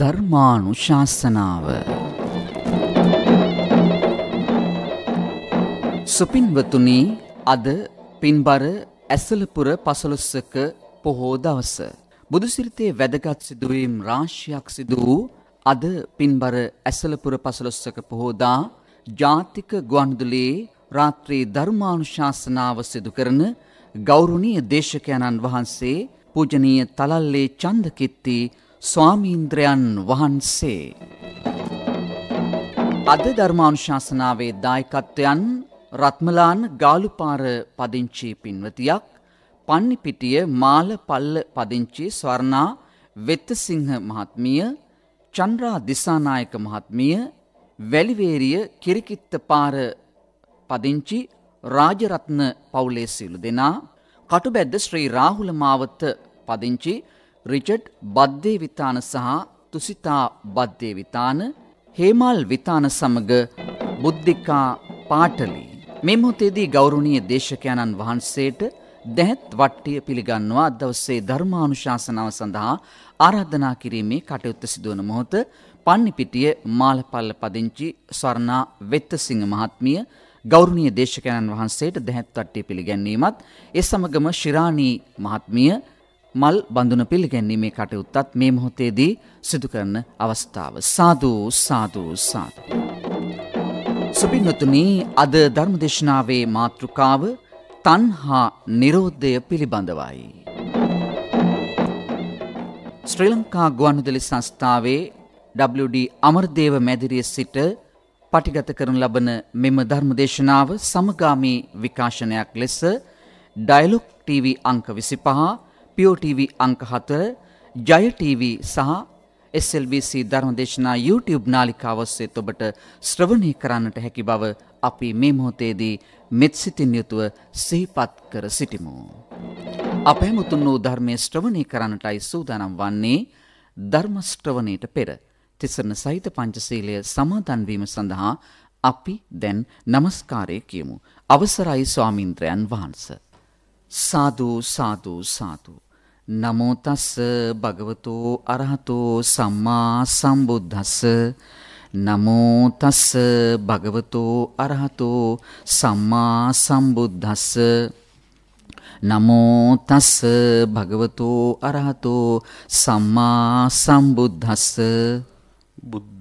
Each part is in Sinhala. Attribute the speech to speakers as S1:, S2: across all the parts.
S1: ධර්මානුශාසනාව සුපින්වතුනි අද පින්බර ඇසලපුර පසළොස්සක පොහෝ දවස බුදුසිරිතේ වැදගත් සිදුවීම් රාශියක් සිදු වූ අද පින්බර ඇසලපුර පසළොස්සක පොහෝදා ජාතික ගුවන්විදුලියේ රාත්‍රී ධර්මානුශාසනාව සිදු කරන ගෞරවනීය දේශකයන්න් වහන්සේ පූජනීය තලල්ලේ චන්දකිත්ති ස්වාමීන්ද්‍රයන් වහන්සේ. අද ධර්මානුශාසනාවේ දායකත්වයන් රත්මලාන ගාලුපාර පදිංචි පින්වතියක් පන්නිපිටිය මාල පල්ල පදිංචි ස්වර්ණා වෙත්තසිංහ මහත්මිය චන්ද්‍රා දිසානායක මහත්මිය වැලිවේරිය කිරිකිත්තපාර පදිංචි රාජරත්න පවුලේ සියලු දෙනා කටුබැද්ද ශ්‍රී රාහුල මාවත පදිංචි රිචඩ් බද්දේ විතාන සහ තුසිතා බද්දේ විතාන හේමල් විතාන සමග බුද්ධිකා පාටලි මේ මොහොතේදී ගෞරවනීය දේශකයන්න් වහන්සේට දැහත් වට්ටිය පිළිගන්නවා දවසේ ධර්මානුශාසනාව සඳහා ආරාධනා කිරීමේ කටයුත්ත සිදුවන මොහොත පන්නිපිටිය මාලපල්ල පදිංචි ස්වර්ණා වෙත්තසිංහ මහත්මිය ගෞරවනීය දේශකයන්න් වහන්සේට දැහත් වට්ටිය පිළිගැන්වීමත් ඒ සමගම ශිරාණී මහත්මිය මල් බඳුන පිළිගැන්ීමේ කටයුත්තත් මේ මොහොතේදී සිදු කරන අවස්ථාව. සාදු සාදු සාදු. සුපින්නතුනි අද ධර්මදේශනාවේ මාතෘකාව තණ්හා නිරෝධය පිළිබඳවයි. ශ්‍රී ලංකා ගුවන්විදුලි සංස්ථාවේ WD අමරදේව මැදිරිය සිට පටිගත කරන ලබන මෙම ධර්මදේශනාව සමගාමී විකාශනයක් ලෙස ඩයලොග් TV අංක 25 පියෝ ටීවී අංක 4 ජය ටීවී සහ SLBC ධර්මදේශනා YouTube නාලිකාව ඔස්සේ ඔබට ශ්‍රවණය කරන්නට හැකි බව අපි මේ මොහොතේදී මෙත් සිතින් යුතුව සිහිපත් කර සිටිමු. අප හැමුතුන් වූ ධර්මයේ ශ්‍රවණය කරන්නටයි සූදානම් වන්නේ ධර්ම ශ්‍රවණයට පෙර තිසරණ සහිත පංචශීලය සමාදන් වීම සඳහා අපි දැන් নমස්කාරය කියමු. අවසරයි ස්වාමින්ද්‍රයන් වහන්සේ. සාදු සාදු සාදු නමෝ තස්ස භගවතු අරහතෝ සම්මා සම්බුද්දස්ස නමෝ තස්ස භගවතු අරහතෝ සම්මා සම්බුද්දස්ස නමෝ තස්ස භගවතු අරහතෝ සම්මා සම්බුද්දස්ස බුද්ධ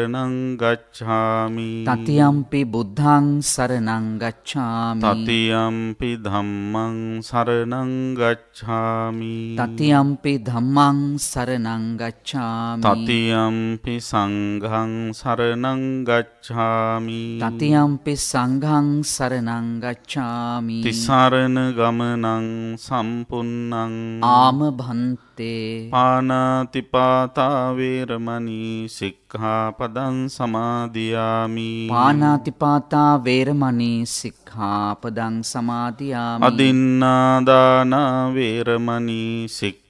S2: සරණං ගච්ඡාමි තතියම්පි
S1: බුද්ධං සරණං ගච්ඡාමි
S2: තතියම්පි ධම්මං සරණං ගච්ඡාමි
S1: තතියම්පි ධම්මං සරණං ගච්ඡාමි
S2: තතියම්පි සංඝං සරණං ගච්ඡාමි තතියම්පි
S1: සංඝං සරණං
S2: ගච්ඡාමි තිසරණ ගමනං සම්පුන්නං ආම භන්ත පජ්ජති පානාතිපාතාවේරමනී සික්හාපදන් සමාධයාමි
S1: පානාතිපාතාවේරමනී සික්හාපදන් සමාධයාම
S2: අදින්නාදානාවේරමනී සික්හ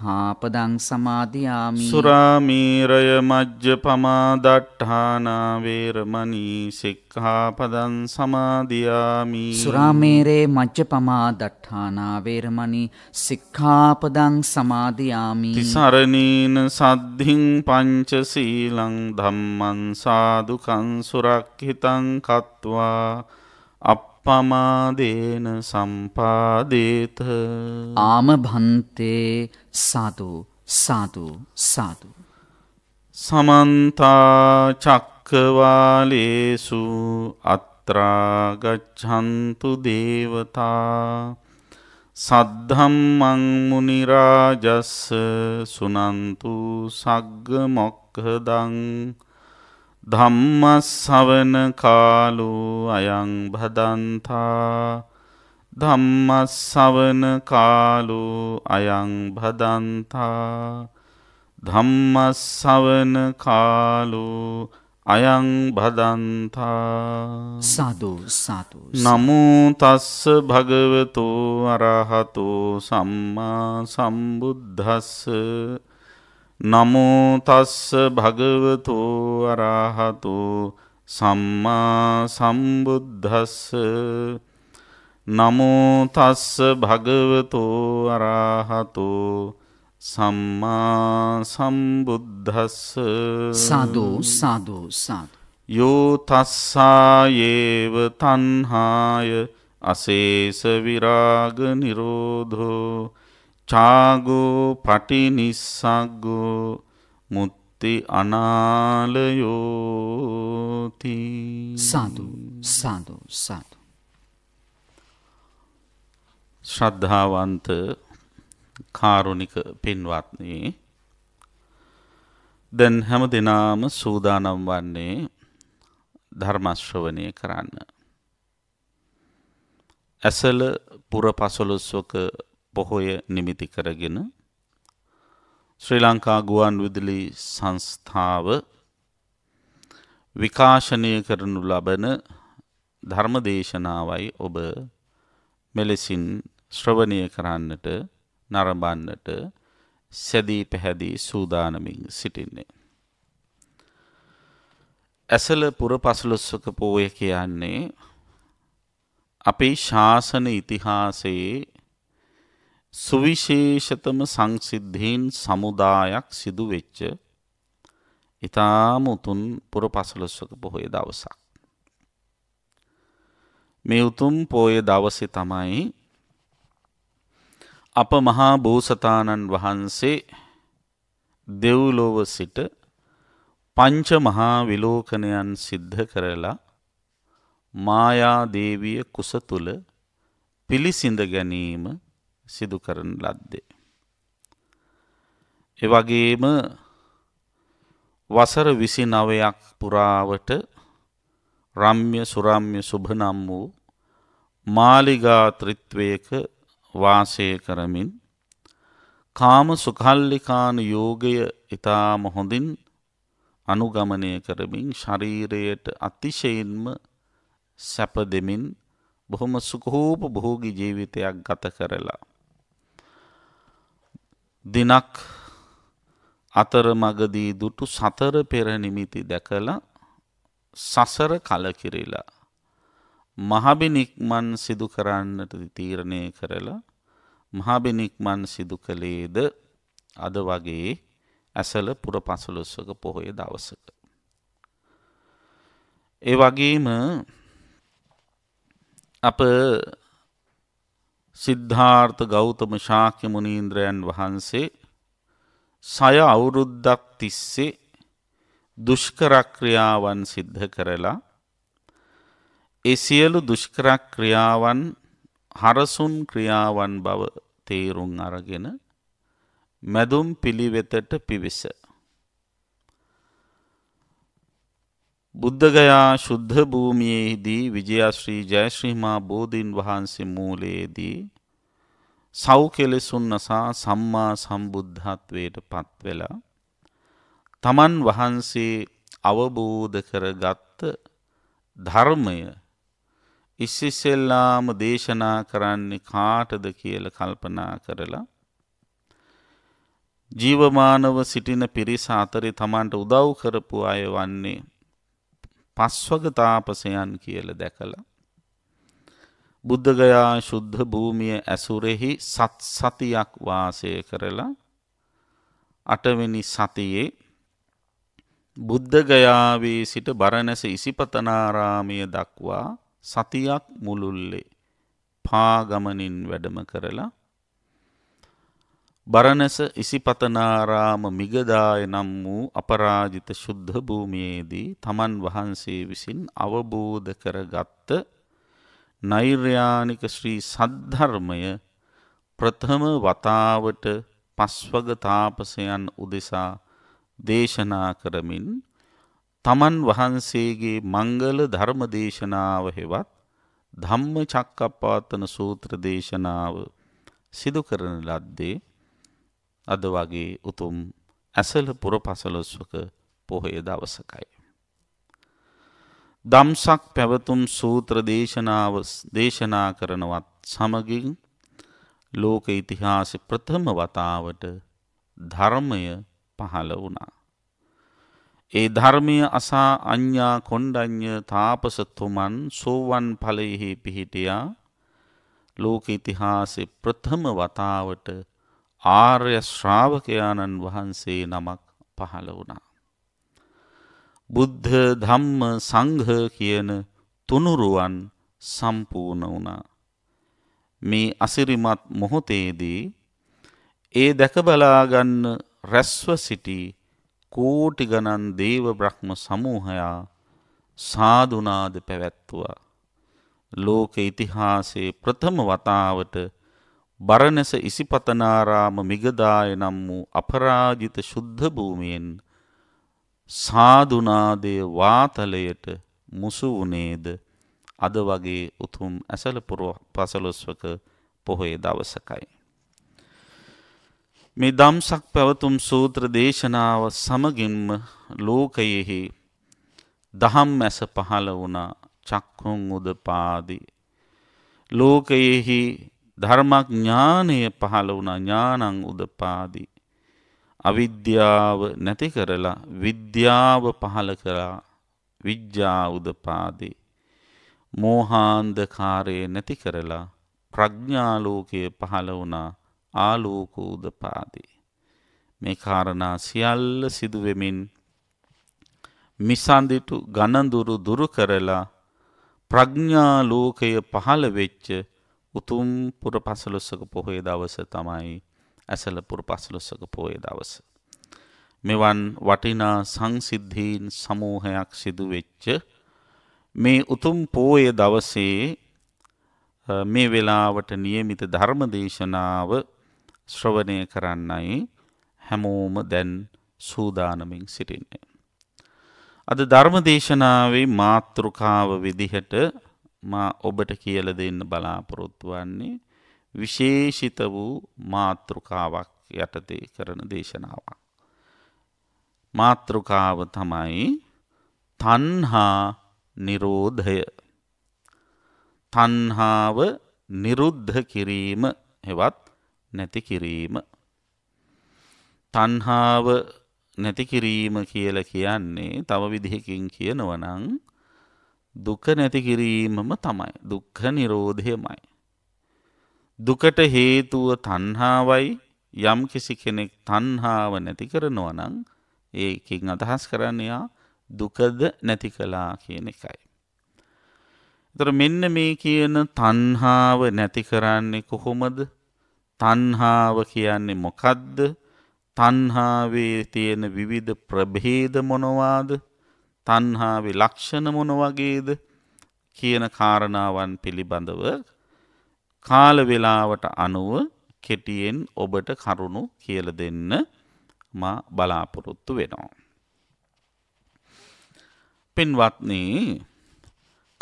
S1: සික්හාපදං සමාධයාමි
S2: සුරාමීරය මජ්්‍ය පමාදට්ඨානාවේරමනී සික්හාපදන් සමාධයාමි සුරාමේරේ
S1: මජ්්‍ය පමාදට්ඨානාවේරමනී සික්ඛාපදං සමාධයාමි
S2: තිසරණීන සද්ධින් පංචසීලං ධම්මන් සාදුකන් සුරක්හිතං කත්වා අප අපපමාදේන සම්පාදේත ආම
S1: භන්තේ සාතු සාතු සාතු
S2: සමන්තා චක්කවාලේසු අත්‍රාගච්ඡන්තු දේවතා සද්ධම්මං මුනිරාජස්ස සුනන්තු සග්ග මොක්හදං ධම්මස්සවන කාලෝ අයං භදන්තා ධම්මස්සවන කාලෝ අයං භදන්තා ධම්මස්සවන කාලෝ අයං භදන්තා
S3: සාදු සාතු
S2: නමෝ තස්ස භගවතෝ අරහතෝ සම්මා සම්බුද්ධස්ස නමෝ තස්ස භගවතු අරහතු සම්මා සම්බුද්දස්ස නමෝ තස්ස භගවතු අරහතු සම්මා සම්බුද්දස්ස සාදු
S3: සාදු සාදු
S2: යෝ තස්සායේව තණ්හාය අසේස විරාග නිරෝධෝ චාගෝ පටිනිස්සග්ගෝ මුත්ති අනාලයෝති සාදු
S3: සාදු සාදු.
S2: ශ්‍රද්ධාවන්ත කාරුණික පින්වත්න්නේ දැන් හැම දෙනාම සූදානම් වන්නේ ධර්මශ්‍රවනය කරන්න. ඇසල පුර පසොලොස්වක පොහොය නිමිති කරගෙන ශ්‍රී ලංකා ගුවන් විදුලි සංස්ථාව විකාශනය කරනු ලබන ධර්මදේශනාවයි ඔබ මෙලෙසින් ශ්‍රවණය කරන්නට නරඹන්නට සැදී පැහැදී සූදානමින් සිටින්නේ. ඇසල පුර පසළොස්වක පෝය කියන්නේ අපේ ශාසන ඉතිහාසයේ සුවිශේෂතම සංසිද්ධීන් සමුදායක් සිදු වෙච්ච ඉතාම උතුන් පුර පසලොස්වක පොහොය දවසක්. මේ උතුම් පෝය දවසෙ තමයි අප මහා බෝසතාණන් වහන්සේ දෙව්ලොව සිට පංච මහා විලෝකනයන් සිද්ධ කරලා මායාදේවිය කුස තුළ පිළිසිඳ ගැනීම සිදු කරන ලද්දේ. එවගේම වසර විසි නවයක් පුරාවට රම්්‍ය සුරම්්‍ය සුභනම් වූ මාලිගා ත්‍රිත්වයක වාසය කරමින් කාම සුකල්ලිකාන යෝගය ඉතාම හොඳින් අනුගමනය කරමින් ශරීරයට අතිශයින්ම සැප දෙමින් බොහොම සුකහෝප බොහෝගි ජීවිතයක් ගත කරලා. දිනක් අතරමගදී දුටු සතර පෙර නිමිති දැකලා සසර කලකිරිලා මහබිනික්මන් සිදු කරන්නට තීරණය කරලා මහබිනික්මන් සිදු කළේද අද වගේ ඇසල පුර පසුලොස්වක පොහොය දවසක. ඒ වගේම අප සිද්ධාර්ථ ගෞතම ශාක්‍ය මුනීන්ද්‍රයන් වහන්සේ සය අවුරුද්දක් තිස්සේ දුෂ්කරක්‍රියාවන් සිද්ධ කරලා ඒ සියලු දුෂ්කරක්‍රියාවන් හරසුන් ක්‍රියාවන් බව තේරුම් අරගෙන මැදුම් පිළිවෙතට පිවිස. බුද්ධගයා ශුද්ධ භූමියයේදී විජයශ්‍රී ජයශ්‍රීමා බෝධීන් වහන්සේ මූලයේදී සව් කෙලෙසුන් නසා සම්මා සම්බුද්ධත්වයට පත්වෙලා තමන් වහන්සේ අවබෝධ කරගත්ත ධර්මය ඉස්සිසෙල්ලාම දේශනා කරන්නේ කාටද කියල කල්පනා කරලා ජීවමානව සිටින පිරිස අතරි තමන්ට උදව් කරපු අය වන්නේ පස්වග තාපසයන් කියල දැකළ. බුද්ධගයා ශුද්ධ භූමිය ඇසුරෙහි සත් සතියක් වාසය කරලා අටවෙනි සතියේ බුද්ධගයාවේ සිට බරණැස ඉසිපතනාරාමය දක්වා සතියක් මුළුල්ලේ පාගමනින් වැඩම කරලා බරණැස ඉසිපතනාරාම මිගදාය නම් වූ අපරාජිත ශුද්ධ භූමියේදී තමන් වහන්සේ විසින් අවබෝධ කරගත්ත නෛර්යානික ශ්‍රී සද්ධර්මය ප්‍රථම වතාවට පස්වග තාපසයන් උදෙසා දේශනා කරමින් තමන් වහන්සේගේ මංගල ධර්ම දේශනාව හෙවත් ධම්ම චක්කප්පවත්තන සූත්‍ර දේශනාව සිදු කරන ලද්දේ අද වගේ උතුම් ඇසල පුර පසලොස්වක පොහොය දවසකයි. දම්සක් පැවතුම් සූත්‍ර දේශනාව දේශනා කරනවත් සමගින් ලෝක ඉතිහාස ප්‍රථම වතාවට ධර්මය පහළ වුණා. ඒ ධර්මය අසා අඤ්ඥා කොණ්ඩඥ තාපසතුමන් සෝවන් ඵලයෙහි පිහිටියා ලෝක ඉතිහාසෙ ප්‍රථම වතාවට ආර්ය ශ්‍රාවකයාණන් වහන්සේ නමක් පහළ වුණා. බුද්ධ ධම්ම සංඝ කියන තුනුරුවන් සම්පූර්ණ වුණා. මේ අසිරිමත් මොහොතේදී ඒ දැකබලාගන්න රැස්ව සිටි කෝටි ගණන් දේව බ්‍රහ්ම සමූහයා සාධනාද පැවැත්තුවා. ලෝක ඉතිහාසේ ප්‍රථම වතාවට බරණැස ඉසිපතනාරාම මිගදාය නම් වූ අපරාජිත ශුද්ධ භූමියෙන් සාදුනාදය වාතලයට මුසු වනේද අද වගේ උතුම් ඇසලපුර පසලොස්වක පොහොය දවසකයි. මේ දම්සක් පැවතුම් සූත්‍ර දේශනාව සමගින්ම ලෝකයෙහි දහම් ඇස පහළ වුණා චක්හුන් උද පාදී. ලෝකයෙහි ධර්මඥානය පහළ වුණ ඥානං උදපාදී. අවිද්‍යාව නැති කරලා විද්‍යාව පහළ කරා විද්‍යා උදපාදී. මෝහාන්දකාරයේ නැති කරලා ප්‍රඥාලෝකය පහළ වුණා ආලෝක උදපාදී. මේ කාරණා සියල්ල සිදුවෙමින් මිසන්දිටු ගණඳුරු දුරු කරලා ප්‍රඥාලෝකය පහළ වෙච්ච උතුම් පුර පසලොස්සක පොහොය දවස තමයි ඇසල පුර පසලොස්සක පොය දවස. මෙවන් වටිනා සංසිද්ධීන් සමූහයක් සිදුවෙච්ච මේ උතුම් පෝය දවසේ මේ වෙලාවට නියමිත ධර්මදේශනාව ශ්‍රවණය කරන්නයි හැමෝම දැන් සූදානමින් සිටින්නේ. අද ධර්මදේශනාවේ මාතෘකාව විදිහට මා ඔබට කියල දෙන්න බලාපොරොත්තු වන්නේ විශේෂිත වූ මාතෘකාවක් යටතේ කරන දේශනාවක්. මාතෘකාව තමයි තන්හා නිරෝධය තන්හාව නිරුද්ධ කිරීම හෙවත් නැති කිරීම. තන්හාව නැති කිරීම කියල කියන්නේ තව විදිහකින් කියනවනං දුක නැති කිරීමම තමයි. දුක්ඛ නිරෝධයමයි. දුකට හේතුව තණ්හාවයි යම් කිසි කෙනෙක් තණ්හාව නැති කරනවා නම් ඒකින් අදහස් කරන්නේයා දුකද නැති කළා කියන එකයි. එතකොට මෙන්න මේ කියන තණ්හාව නැති කරන්නේ කොහොමද? තණ්හාව කියන්නේ මොකද්ද? තණ්හාවේ තියෙන විවිධ ප්‍රභේද මොනවාද? තණ්හාවේ ලක්ෂණ මොන වගේද කියන කාරණාවන් පිළිබඳව කාල වේලාවට අනුව කෙටියෙන් ඔබට කරුණු කියලා දෙන්න මා බලාපොරොත්තු වෙනවා. පින්වත්නි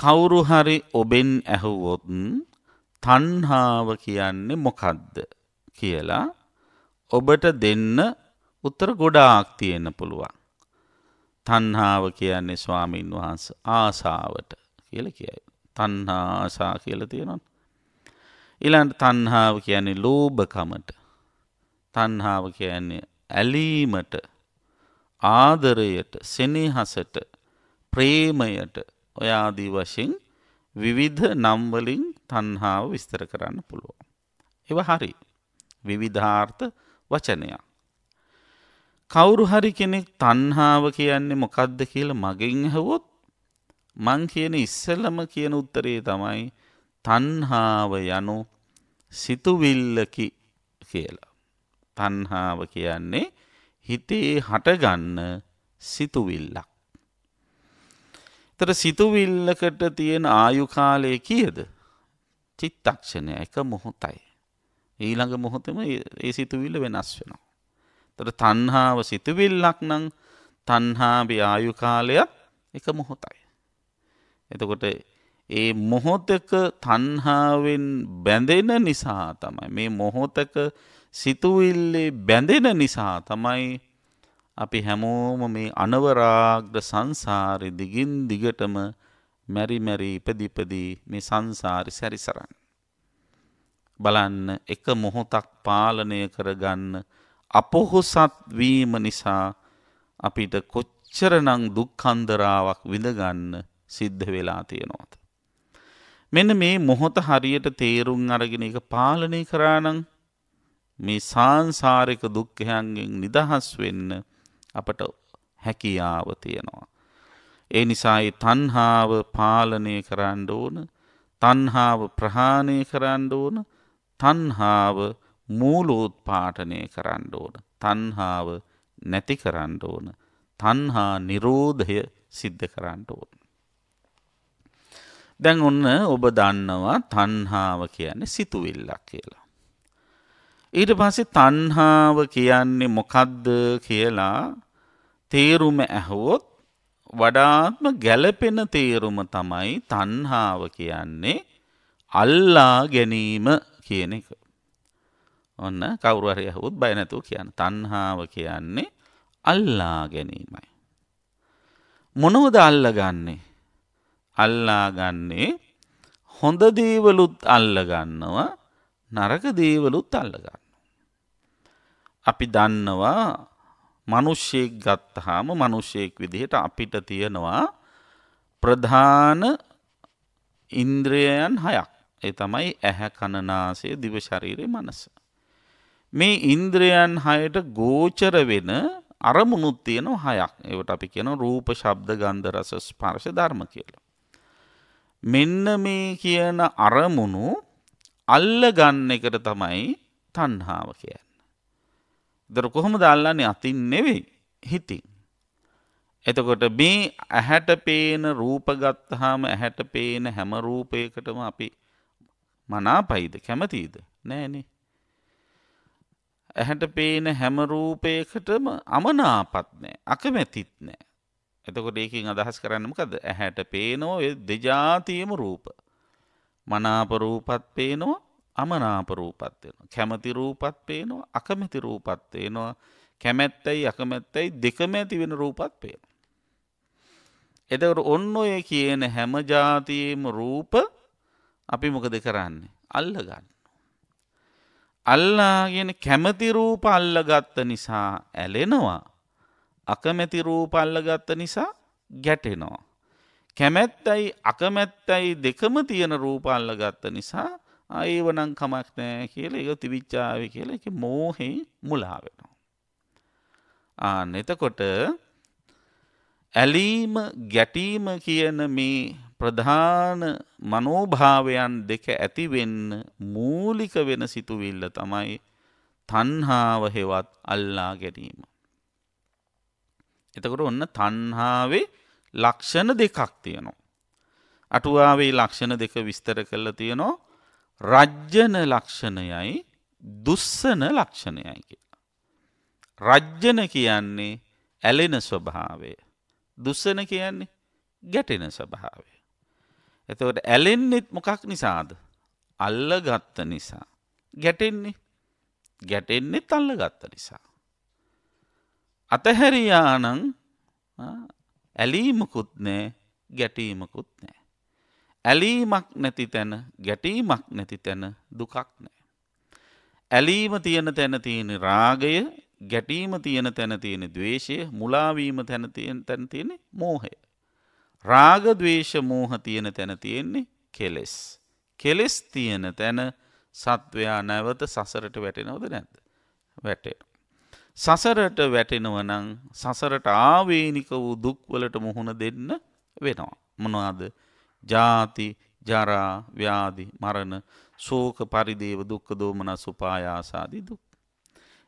S2: කවුරු හරි ඔබෙන් ඇහුවොත් තණ්හාව කියන්නේ මොකද්ද කියලා ඔබට දෙන්න උත්තර ගොඩාක් තියෙන්න පුළුවන්. තන්හාාව කියන්නේ ස්වාමීන් වහන්ස ආසාාවට කියල කියයි. තන්හා ආසා කියල තියෙනවා. ඉළන්ට තන්හාාව කියන්නේ ලෝභකමට තන්හාාව කියන්නේ ඇලීමට ආදරයට සෙනෙහසට ප්‍රේමයට ඔයාදී වශයෙන් විවිධ නම්වලින් තන්හාාව විස්තර කරන්න පුළුවන්. එව හරි විවිධාර්ථ වචනයක්. කවුරු හරි කෙනෙක් තණ්හාව කියන්නේ මොකක්ද කියලා මගෙන් ඇහුවොත් මං කියන ඉස්සෙල්ලම කියන උත්තරේ තමයි තණ්හාව යනු සිතුවිල්ලකි කියලා. තණ්හාව කියන්නේ හිතේ හටගන්න සිතුවිල්ලක්. ඒතර සිතුවිල්ලකට තියෙන ආයු කාලය කීයද? චිත්තක්ෂණය එක මොහොතයි. ඊළඟ මොහොතේම ඒ සිතුවිල්ල වෙනස් වෙනවා. තොට තන්හාාව සිතුවිල්ලක් නං තන්හාබි ආයු කාලයක් එක මොහොතයි. එතකොට ඒ මොහොතක තන්හාාවෙන් බැඳෙන නිසා තමයි මේ මොහොතක සිතුවිල්ලේ බැඳෙන නිසා තමයි අපි හැමෝම මේ අනවරාග්‍ර සංසාරි දිගින් දිගටම මැරිමැරී ඉපදිපදී මේ සංසාරි සැරිසරන්න. බලන්න එක මොහොතක් පාලනය කරගන්න අපොහොසත් වීම නිසා අපිට කොච්චරනං දුක්කන්දරාවක් විඳගන්න සිද්ධ වෙලා තියෙනවාද. මෙන මේ මොහොත හරියට තේරුම් අරගෙන එක පාලනය කරානං මේ සාංසාරික දුක්කයන්ගෙන් නිදහස් වෙන්න අපට හැකියාව තියෙනවා. ඒ නිසායි තන්හාාව පාලනය කරන්න ඕන තන්හාාව ප්‍රහාණය කරන්න ඕන තන්හාාව මූලෝත්පාටනය කරන්න ඕන. තන්හාාව නැති කරන්න ඕන. තන්හා නිරෝධය සිද්ධ කරන්න ඕන. දැන් ඔන්න ඔබ දන්නවා තන්හාාව කියන්නේ සිතුවිල්ලක් කියලා. ඊට පස්සේ තන්හාාව කියන්නේ මොකද්ද කියලා තේරුම ඇහුවොත් වඩාත්ම ගැලපෙන තේරුම තමයි තන්හාාව කියන්නේ අල්ලා ගැනීම කියන එක. ඔන්න කවුරුවරය හුත් බය නැතුව කියන්න තන්හාාව කියන්නේ අල්ලා ගැනීමයි. මොනවද අල්ලගන්නේ අල්ලාගන්නේ හොඳ දේවලුත් අල්ලගන්නවා නරක දේවලුත් අල්ලගන්න. අපි දන්නවා මනුෂ්‍යයෙක් ගත්තහාම මනුෂ්‍යයෙක් විදිහට අපිට තියෙනවා ප්‍රධාන ඉන්ද්‍රයන් හයක් ඒ තමයි ඇහැ කණනාසය දිවශරීරය මනස. මේ ඉන්ද්‍රයන් හයට ගෝචර වෙන අරමුණුත් තියෙන හයක්. ඒවට අපි කියන රූප, ශබ්ද, ගන්ධ, රස, ස්පර්ශ ධර්ම කියලා. මෙන්න මේ කියන අරමුණු අල්ල ගන්න එකට තමයි තණ්හාව කියන්නේ. දර කොහොමද අල්ලන්නේ අතින් නෙවෙයි හිතින්. එතකොට මේ ඇහැට පේන රූප ගත්තාම ඇහැට පේන හැම රූපයකටම අපි මනාපයිද කැමතිද? නෑනේ. ඇහැට පේන හැම රූපයකටම අමනාපත් නෑ අකමැතිත් නෑ. එතකොට ඒකින් අදහස් කරන්නමකද ඇහැට පේනෝ දෙජාතියම රූප. මනාපරූපත් පේනවා අමනාපරූපත් වෙනවා. කැමති රූපත් පේනවා අකමැති රූපත් වේනවා කැමැත්තැයි අකමැත්තැයි දෙකම ඇති වෙන රූපත් පේන. එදවට ඔන්න ඔය කියන හැම ජාතියේම රූප අපි මොකද කරන්නේ. අල්ලගන්න. අල්ලාගෙන කැමති රූප අල්ලගත්ත නිසා ඇලෙනවා. අකමැති රූප අල්ලගත්ත නිසා ගැටෙනවා. කැමැත්තයි අකමැත්තයි දෙකම තියෙන රූප අල්ලගත්ත නිසා ඒවනං කමක් නෑ කියල එක තිවිච්චාව කියල එක මෝහෙ මුලාවෙනවා. ආන එතකොට ඇලීම ගැටීම කියන මේ ප්‍රධාන මනෝභාවයන් දෙක ඇතිවෙන්න මූලික වෙන සිතුවිල්ල තමයි තන්හාාව හෙවත් අල්ලා ගැනීම. එතකොට ඔන්න තන්හාාවේ ලක්ෂණ දෙකක් තියනවා. අටුවාවේ ලක්ෂණ දෙක විස්තර කරලා තියනවා රජ්ජන ලක්ෂණයයි දුස්සන ලක්ෂණයයි කියලා. රජ්ජන කියන්නේ ඇලෙන ස්වභාවය. දුස්සන කියන්නේ ගැටෙන ස්වභාවය. එතවට ඇලෙන්නෙත් මොකක් නිසාද. අල්ල ගත්ත නිසා. ගැටෙන්නේ ගැටෙන්නේ තල්ල ගත්ත නිසා. අතහැරයානං ඇලීමකුත් නෑ ගැටීමකුත් නෑ. ඇලීමක් නැති තැන ගැටීමක් නැති තැන දුකක් නෑ. ඇලීම තියෙන තැන තියෙන රාගය ගැටීම තියෙන තැන තියෙන දවේශය මුලාවීම තැන තියෙන තැන තියෙන මෝහය. රාගදවේශ මූහ තියෙන තැන තියෙන්නේ කෙලෙස්. කෙලෙස් තියෙන තැන සත්වයා නැවත සසරට වැටෙනවද නැද්ද. වැටේ. සසරට වැටෙනවනං සසරට ආවේනික වූ දුක්වලට මුහුණ දෙන්න වෙනවා. මොනවාද ජාති ජරා ව්‍යාදි මරණ සෝක පරිදේව දුක්ක දෝමන සුපායාසාදී දුක්.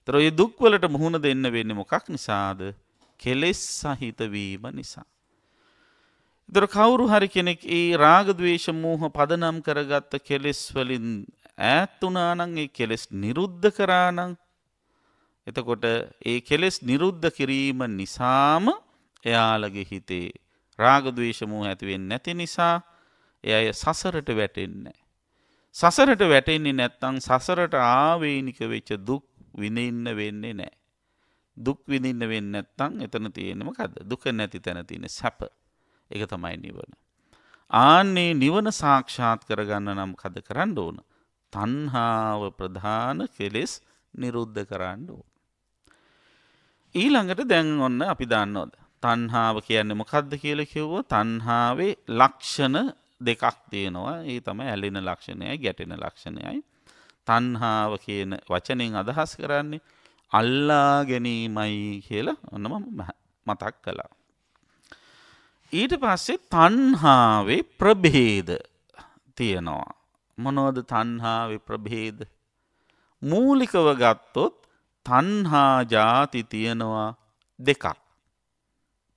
S2: තොරොයි දුක්වලට මුහුණ දෙන්න වෙන්න මොකක් නිසාද කෙලෙස් සහිතවීම නිසා. දොර කවුරු හරි කෙනෙක් ඒ රාගදවේශ මූහ පදනම් කරගත්ත කෙලෙස්වලින් ඈත්තුනානං ඒ කෙලෙස් නිරුද්ධ කරානං එතකොට ඒ කෙලෙස් නිරුද්ධ කිරීම නිසාම එයාලගේ හිතේ රාගදවේශ මූහ ඇතිවෙන් නැති නිසා එ අය සසරට වැටෙන්නේ. සසරට වැටෙන්නේ නැත්තං සසරට ආවේනික වෙච්ච දුක් විඳඉන්න වෙන්නේ නෑ. දුක් විඳින්න වෙන්න නැත්තං එතන තියෙනම කද දුක නැති තැන තියෙන සැප. එක තමයි නිවන. ආන්නේ නිවන සාක්ෂාත් කරගන්න නම් කද කරන්න ඕන. තන්හාාව ප්‍රධාන කෙලෙස් නිරුද්ධ කරන්න ඕ. ඊළඟට දැන් ඔන්න අපි දන්නෝද. තන්හාාව කියන්න මොකක්ද කියල කිව්ව තන්හාාවේ ලක්ෂණ දෙකක් තියෙනවා ඒ තම ඇලින ලක්ෂණයයි ගැටෙන ලක්ෂණයයි. තන්හාාව කියන වචනෙන් අදහස් කරන්නේ අල්ලා ගැනීමයි කියලා ඔන්නම මතක් කලා. ඊට පස්සේ තණ්හාවේ ප්‍රභේද තියෙනවා. මොනවද තණ්හාවේ ප්‍රභේද? මූලිකව ගත්තොත් තණ්හා ಜಾති තියෙනවා දෙකක්.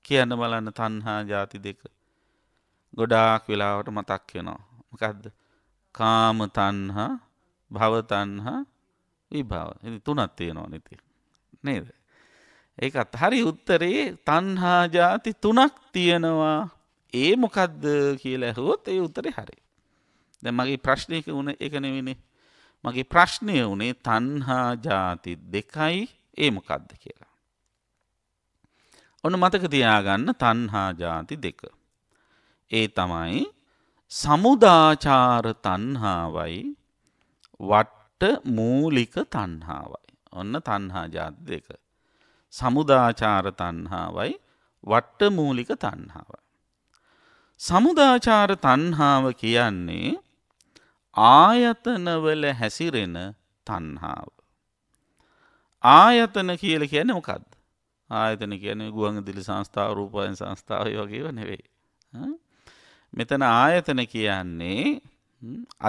S2: කියන්න බලන්න තණ්හා ಜಾති දෙක. ගොඩාක් වෙලාවට මතක් වෙනවා. මොකද්ද? කාම තණ්හා, භව තණ්හා, විභව. ඉතින් තුනක් තියෙනවා නේද? ඒකත් හරි උත්තරේ තන්හා ජාති තුනක් තියෙනවා ඒ මොකක්ද කියලා ඇහුවොත් ඒ උත්තරේ හරි. දැ මගේ ප්‍රශ්නයක වුණ එකනෙවෙනේ. මගේ ප්‍රශ්නය වනේ තන්හා ජාති දෙකයි ඒ මොකක්ද කියලා. ඔන්න මතක තියාගන්න තන්හා ජාති දෙක. ඒ තමයි සමුදාචාර තන්හාවයි වට්ට මූලික තන්හාවයි. ඔන්න තන්හා ජාති දෙක. සමුදාචාර තණ්හාවයි වට්ටමූලික තණ්හාව. සමුදාචාර තණ්හාව කියන්නේ ආයතනවල හැසිරෙන තණ්හාව. ආයතන කියල කියන මොකක්ද. ආයතන කියන ගුවන් දිලි සංස්ථාව රූපයන් සංස්ථාවය වගේව නෙවෙයි. මෙතන ආයතන කියන්නේ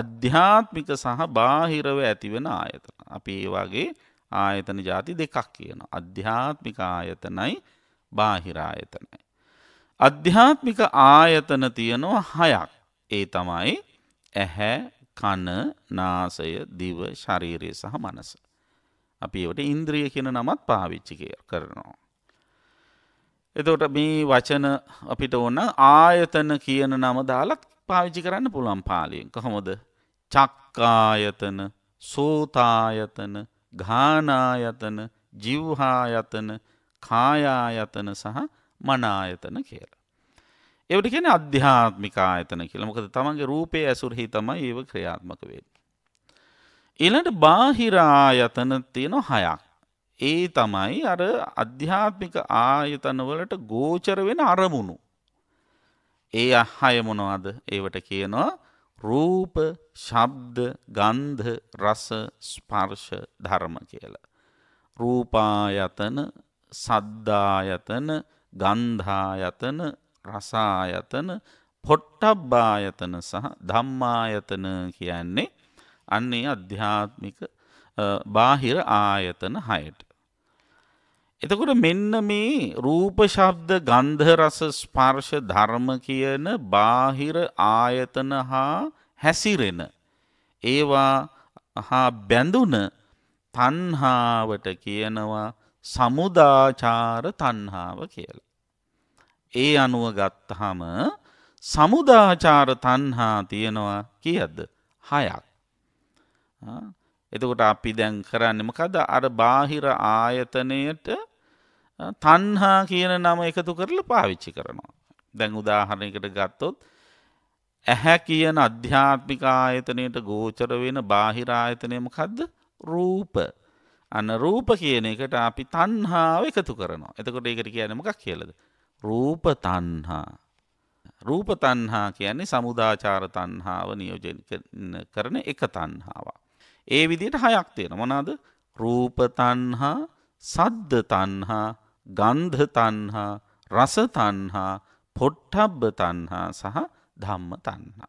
S2: අධ්‍යාත්මික සහ බාහිරව ඇතිවෙන ආයතන. අපි ඒ වගේ ආයතන ජාති දෙකක් කියන. අධ්‍යාත්මික ආයතනයි බාහිරායතනයි. අධ්‍යාත්මික ආයතන තියෙනවා හයක්. ඒ තමයි ඇහැ කන නාසය දිව ශරීරය සහ මනස. අපි ඒට ඉන්ද්‍රිය කියන නමත් පාවිච්චිකය කරනවා. එතකොට මේ වචන අපිට ඕන්න ආයතන කියන නම දාලත් පාවිච්චි කරන්න පුළුවන් පාලියෙන් කොහොමොද චක්කායතන සෝතායතන ගානායතන ජිව්හායතන කායායතන සහ මනායතන කියලා. එවට කියන අධ්‍යාත්මිකායතන කියලා මොකද තමන්ගේ රූපය ඇසුරහි තමයි ඒව ක්‍රියාත්මක වෙන්. එලට බාහිරායතන තියෙන හයක්. ඒ තමයි අර අධ්‍යාත්මික ආයතනවලට ගෝචර වෙන අරමුණු. ඒ අහය මොනවද ඒවට කියනවා රූප, ශබ්ද, ගන්ධ, රස, ස්පර්ශ ධර්ම කියලා. රූපායතන, සද්දායතන, ගන්ධායතන, රසායතන, පොට්ටබ්බායතන සහ ධම්මායතන කියන්නේ අන්නේ අධ්‍යාත්මික බාහිර ආයතන හයට. එතකොට මෙන්න මේ රූප ශබ්ද ගන්ධ රස ස්පර්ශ ධර්ම කියන බාහිර ආයතන හා හැසිරෙන ඒවා හා බැඳුන තණ්හාවට කියනවා සමුදාචාර තණ්හාව කියලා. ඒ අනුව ගත්තාම සමුදාචාර තණ්හා තියනවා කීයද? 6ක්. එතකොට අපි දැන් කරන්න මොකද අර බාහිර ආයතනයට තන්හා කියන නම එකතු කරලා පාවිච්චි කරනවා. දැන් උදාහරණයකට ගත්තොත් ඇහැ කියන අධ්‍යාත්මික ආයතනයට ගෝචර වෙන බාහිර ආයතනය මොකද්ද? රූප. අන්න රූප කියන එකට අපි තණ්හාව එකතු කරනවා. එතකොට ඒකට කියන්නේ මොකක් කියලාද? රූප තණ්හා. රූප තණ්හා කියන්නේ සමුදාචාර තණ්හාව නියෝජනය කරන එක තණ්හාවක්. ඒ විදිහට හයක් තියෙනවා. මොනවාද? රූප තණ්හා, සද්ද තණ්හා, ගන්ධ තණ්හා, රස තණ්හා, පොට්ටබ්බ තණ්හා සහ ධම්ම තණ්හා.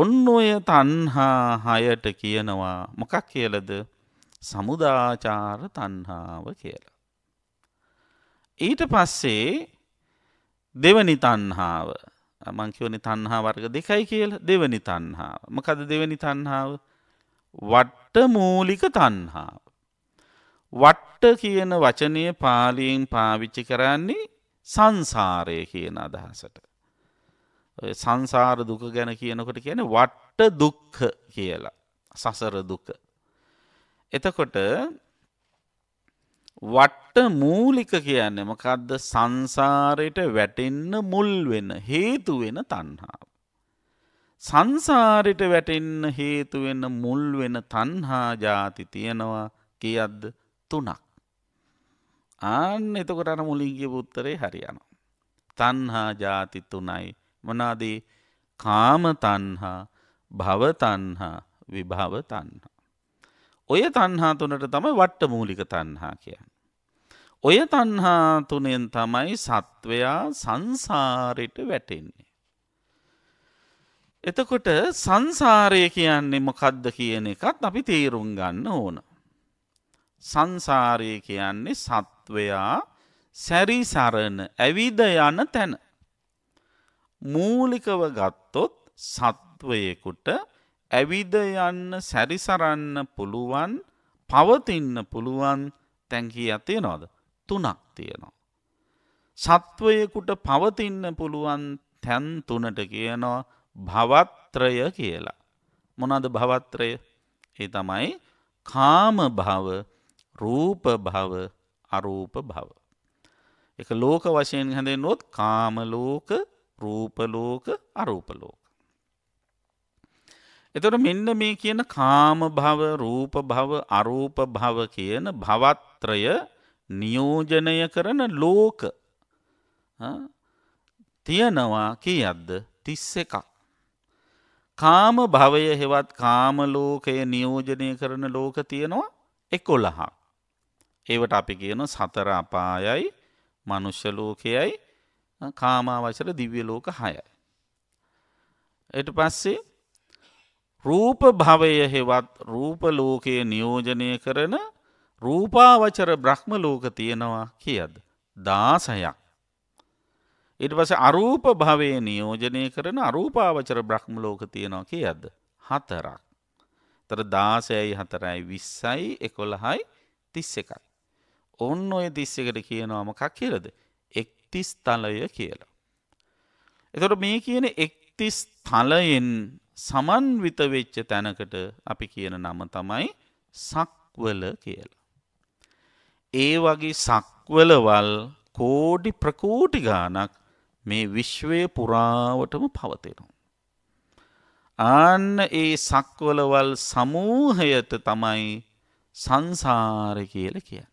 S2: ඔන්න ඔය තණ්හා හයට කියනවා මොකක් කියලාද? සමුදාචාර තණ්හාව කියලා. ඊට පස්සේ දෙවනි තණ්හාව මං කියවනේ තණ්හා වර්ග දෙකයි කියලා දෙවනි තණ්හාව. මොකද දෙවනි තණ්හාව? වට්ට මූලික තන්හාාව. වට්ට කියන වචනය පාලියෙන් පාවිච්චි කරන්නේ සංසාරය කියන අදහසට. සංසාර දුක ගැන කියනකොට කියන වට්ට දුක්හ කියලා සසර දුක. එතකොට වට්ට මූලික කියන්නේ මකදද සංසාරයට වැටෙන්න මුල් වෙන හේතු වෙන තන්හාාව. සංසාරෙට වැටෙන්න හේතුවෙන්න මුල් වෙන තන්හා ජාති තියෙනවා කියද්ද තුනක්. ආන්න එතකොට අර මුලින්ගේ පුත්තරේ හරියනවා. තන්හා ජාති තුනයි මනාදී කාමතන්හා භවතන්හා විභවතන්හා. ඔය තන්හා තුනට තම වට්ට මූලික තන්හා කියන්න. ඔය තන්හා තුනෙන් තමයි සත්වයා සංසාරෙට වැටෙන්නේ. එතකොට සංසාරය කියන්නේ මොකද්ද කියන එකත් අපි තේරුම් ගන්න ඕන. සංසාරය කියන්නේ සත්වයා සැරිසරණ ඇවිද යන තැන. මූලිකව ගත්තොත් සත්වයෙකුට ඇවිද යන්න සැරිසරන්න පුළුවන් පවතින්න පුළුවන් තැන්කී ඇතිය නොද තුනක් තියෙනවා. සත්වයෙකුට පවතින්න පුළුවන් තැන් තුනට කියනවා භවත්‍රය කියලා. මොනද භවත්‍රය ඒ තමයි කාම භව රූප භව අරූප භව. එක ලෝක වශයෙන් හැඳෙන්වොත් කාමලෝක රූපලෝක අරූපලෝක. එතොට මෙන්න මේ කියන කාම භව රූප භව අරූප භව කියන භවත්‍රය නියෝජනය කරන ලෝක තියනවා කියද්ද තිස්ස එකක්. කාම භවය හෙවත් කාම ලෝකය නියෝජනය කරන ලෝක තියෙනවා එකොළහා. ඒවට අපි කියන සතර අපායයි මනුෂ්‍ය ලෝකයයි කාමාවචර දිව්‍ය ලෝක හයයි. එට පස්සේ රූප භවය හෙවත් රූප ලෝකය නියෝජනය කරන රූපාවචර බ්‍රහ්ම ලෝක තියෙනවා කියද. දාසයක්. ඉට පස අරූප භවය නියෝජනය කරන අරූපාවචර බ්‍රහ්ම ලෝක තියෙනවා කිය ඇද. හතරක්. තර දාසයයි හතරයි විස්සයි එකොළහයි තිස්ස එකයි. ඔන්න ඔය තිස්සකට කියනවාම කක් කියලද. එක්තිස් තලය කියලා. එතොට මේ කියන එක්තිස් තලයෙන් සමන්විත වෙච්ච තැනකට අපි කියන නම තමයි සක්වල කියලා. ඒ වගේ සක්වලවල් කෝඩි ප්‍රකෝටි ගානක් මේ විශ්වය පුරාවටම පවතෙනවා. ආන්න ඒ සක්වලවල් සමූහයට තමයි සංසාර කියල කිය.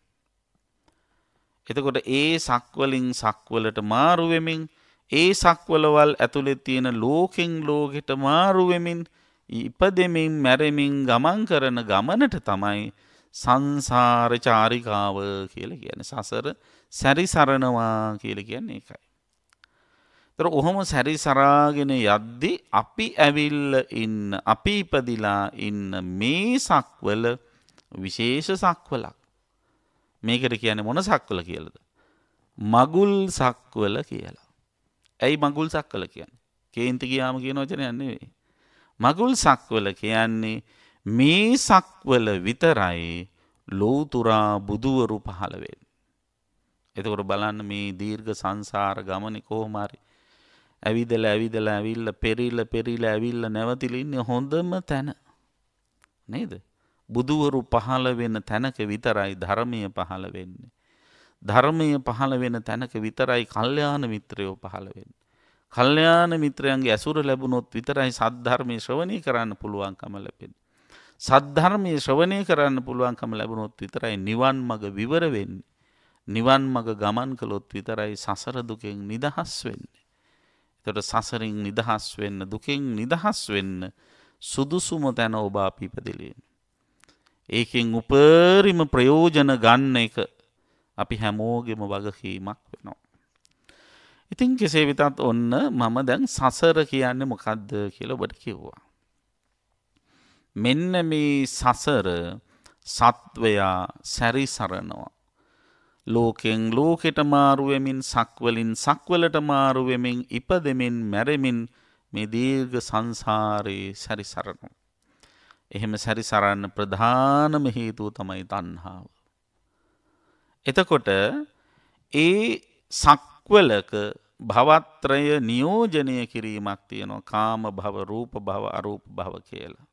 S2: එතකොට ඒ සක්වලින් සක්වලට මාරුවමින් ඒ සක්වලවල් ඇතුළෙ තියෙන ලෝකෙන් ලෝකෙට මාරුවමින් ඉපදෙමින් මැරමින් ගමන් කරන ගමනට තමයි සංසාර චාරිකාව කියල කියන සසර සැරිසරණවා කියල කියන්නේ එකයි. තර ඔහොම සැරි සරාගෙන යද්දි අපි ඇවිල්ල ඉන්න අපි ඉපදිලා ඉන්න මේ සක්වල විශේෂ සක්වලක් මේකට කියන මොන සක්වල කියලද මගුල් සක්වල කියලා ඇයි මගුල් සක්වල කියන්න කේන්ති ගියාම කියන වචනයන්නේ වේ මගුල් සක්වල කියන්නේ මේ සක්වල විතරයි ලෝතුරා බුදුවරු පහළවෙන් එතකොට බලන්න මේ දීර්ඝ සංසාර ගමනි කෝමාරි ඇවිදල ඇවිදල ඇවිල්ල පෙරිල්ල පෙරිල ඇවිල්ල නැවතිලින්නේ හොඳම තැන නේද. බුදුවරු පහළ වෙන තැනක විතරයි ධර්මය පහළ වෙන්නේ. ධර්මය පහළ වෙන තැනක විතරයි කල්්‍යයාන මිත්‍රයෝ පහළවෙන්න. කල්්‍යයාන මිත්‍රයන්ගේ ඇසුර ලැබුණොත් විතරයි සද්ධර්මය ශ්‍රවණය කරන්න පුළුවන්කම ලැබෙන. සද්ධර්මය ශ්‍රවණය කරන්න පුළුවන්කම ලැබුණොත් විතරයි නිවන් මඟ විවරවෙන්න. නිවන් මඟ ගමන් කළොත් විතරයි සසරදුකෙන් නිදහස් වෙන්නේ. එතකොට සසරින් නිදහස් වෙන්න දුකෙන් නිදහස් වෙන්න සුදුසුම තැන ඔබ අපි ඉපදෙලින්. ඒකෙන් උපරිම ප්‍රයෝජන ගන්න එක අපි හැමෝගෙම වගකීමක් වෙනවා. ඉතින් කෙසේ වෙතත් ඔන්න මම දැන් සසර කියන්නේ මොකද්ද කියලා ඔබට කිව්වා. මෙන්න මේ සසර සත්වයා සැරිසරනවා. ලෝකෙන් ලෝකෙට මාරුවමින් සක්වලින් සක්වලට මාරුවමින් ඉපදමින් මැරමින් මේ දීර්ග සංසාරයේ සැරිසරනු. එහෙම සැරිසරන්න ප්‍රධානම හේතුව තමයි තන්හාාව. එතකොට ඒ සක්වලක භවත්‍රය නියෝජනය කිරීමක් තියෙනවා කාම භව රූප භව අරූප භව කියලා.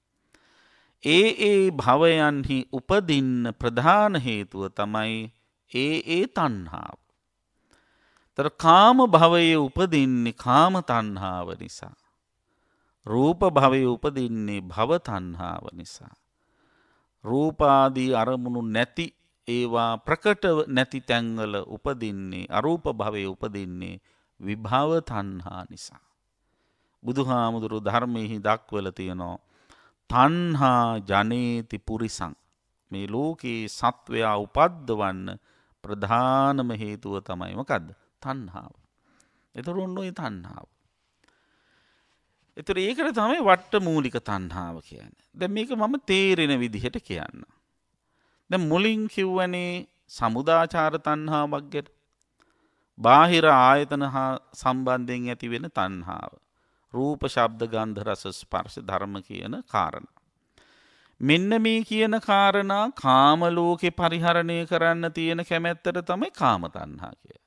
S2: ඒ ඒ භවයන්හි උපදින්න ප්‍රධාන හේතුව තමයි ඒ ඒ තණ්හාව. තර කාම භවයේ උපදින්නේ කාම තණ්හාව නිසා. රූප භවයේ උපදින්නේ භව තණ්හාව නිසා. රූපාදී අරමුණු නැති ඒවා ප්‍රකට නැති තැන්වල උපදින්නේ අරූප භවයේ උපදින්නේ විභව තණ්හා නිසා. බුදුහාමුදුරු ධර්මයෙහි දක්වල තියෙනවා තණ්හා ජනේති පුරිසං මේ ලෝකයේ සත්වයා උපද්දවන්න ප්‍රධානම හේතුව තමයි මොකද්ද? තණ්හාව. ඒතර ඔන්න ඔය තණ්හාව. ඒතර ඒකට තමයි වට මූලික තණ්හාව කියන්නේ. දැන් මේක මම තේරෙන විදිහට කියන්න. දැන් මුලින් කිව්වනේ සමුදාචාර තණ්හාවක් ගැට. බාහිර ආයතන හා සම්බන්ධයෙන් ඇතිවෙන තණ්හාව. රූප ශබ්ද ගන්ධ රස ස්පර්ශ ධර්ම කියන කාරණා. මෙන්න මේ කියන කාරණා කාමලෝකෙ පරිහරණය කරන්න තියෙන කැමැත්තට තමයි කාමතන්හා කිය.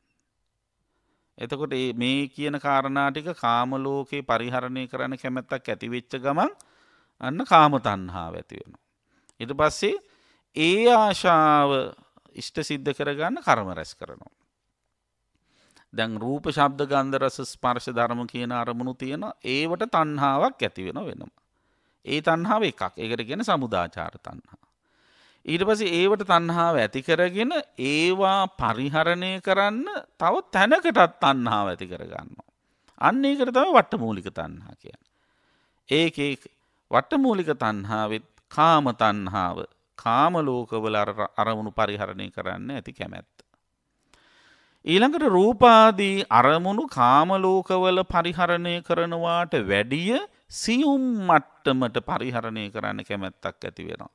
S2: එතකොට මේ කියන කාරණාටික කාමලෝකයේ පරිහරණය කරන කැමැත්තක් ඇතිවෙච්ච ගමන් අන්න කාමතන්හා ඇතිවෙන. ඉට පස්සේ ඒ ආශාව ඉෂ්ට සිද්ධ කරගන්න කරම රැස් කරනවා. දැන් රූප ශබ්ද ගන්ධරස ස්පර්ශ ධර්ම කියන අරමුණු තියෙන ඒවට තන්හාාවක් ඇතිවෙන වෙනවා. ඒ තන්හාාව එකක් එකට ගෙන සමුදාචාර තන්හා. ඊට පසි ඒවට තන්හාාව ඇති කරගෙන ඒවා පරිහරණය කරන්න තව තැනකටත් තන්හාාව ඇති කරගන්නවා. අන්න ඒකට තව වට මූලික තන්හා කියන්න. ඒක වට මූලික තන්හාාවත් කාම තන්හාාව කාම ලෝකවල අරමුණු පරිහරණය කරන්න ඇති කැමැත්ත. ඊළඟට රූපාදී අරමුණු කාමලෝකවල පරිහරණය කරනවාට වැඩිය සියුම් මට්ටමට පරිහරණය කරන්න කැමැත්තක් ඇතිවෙනවා.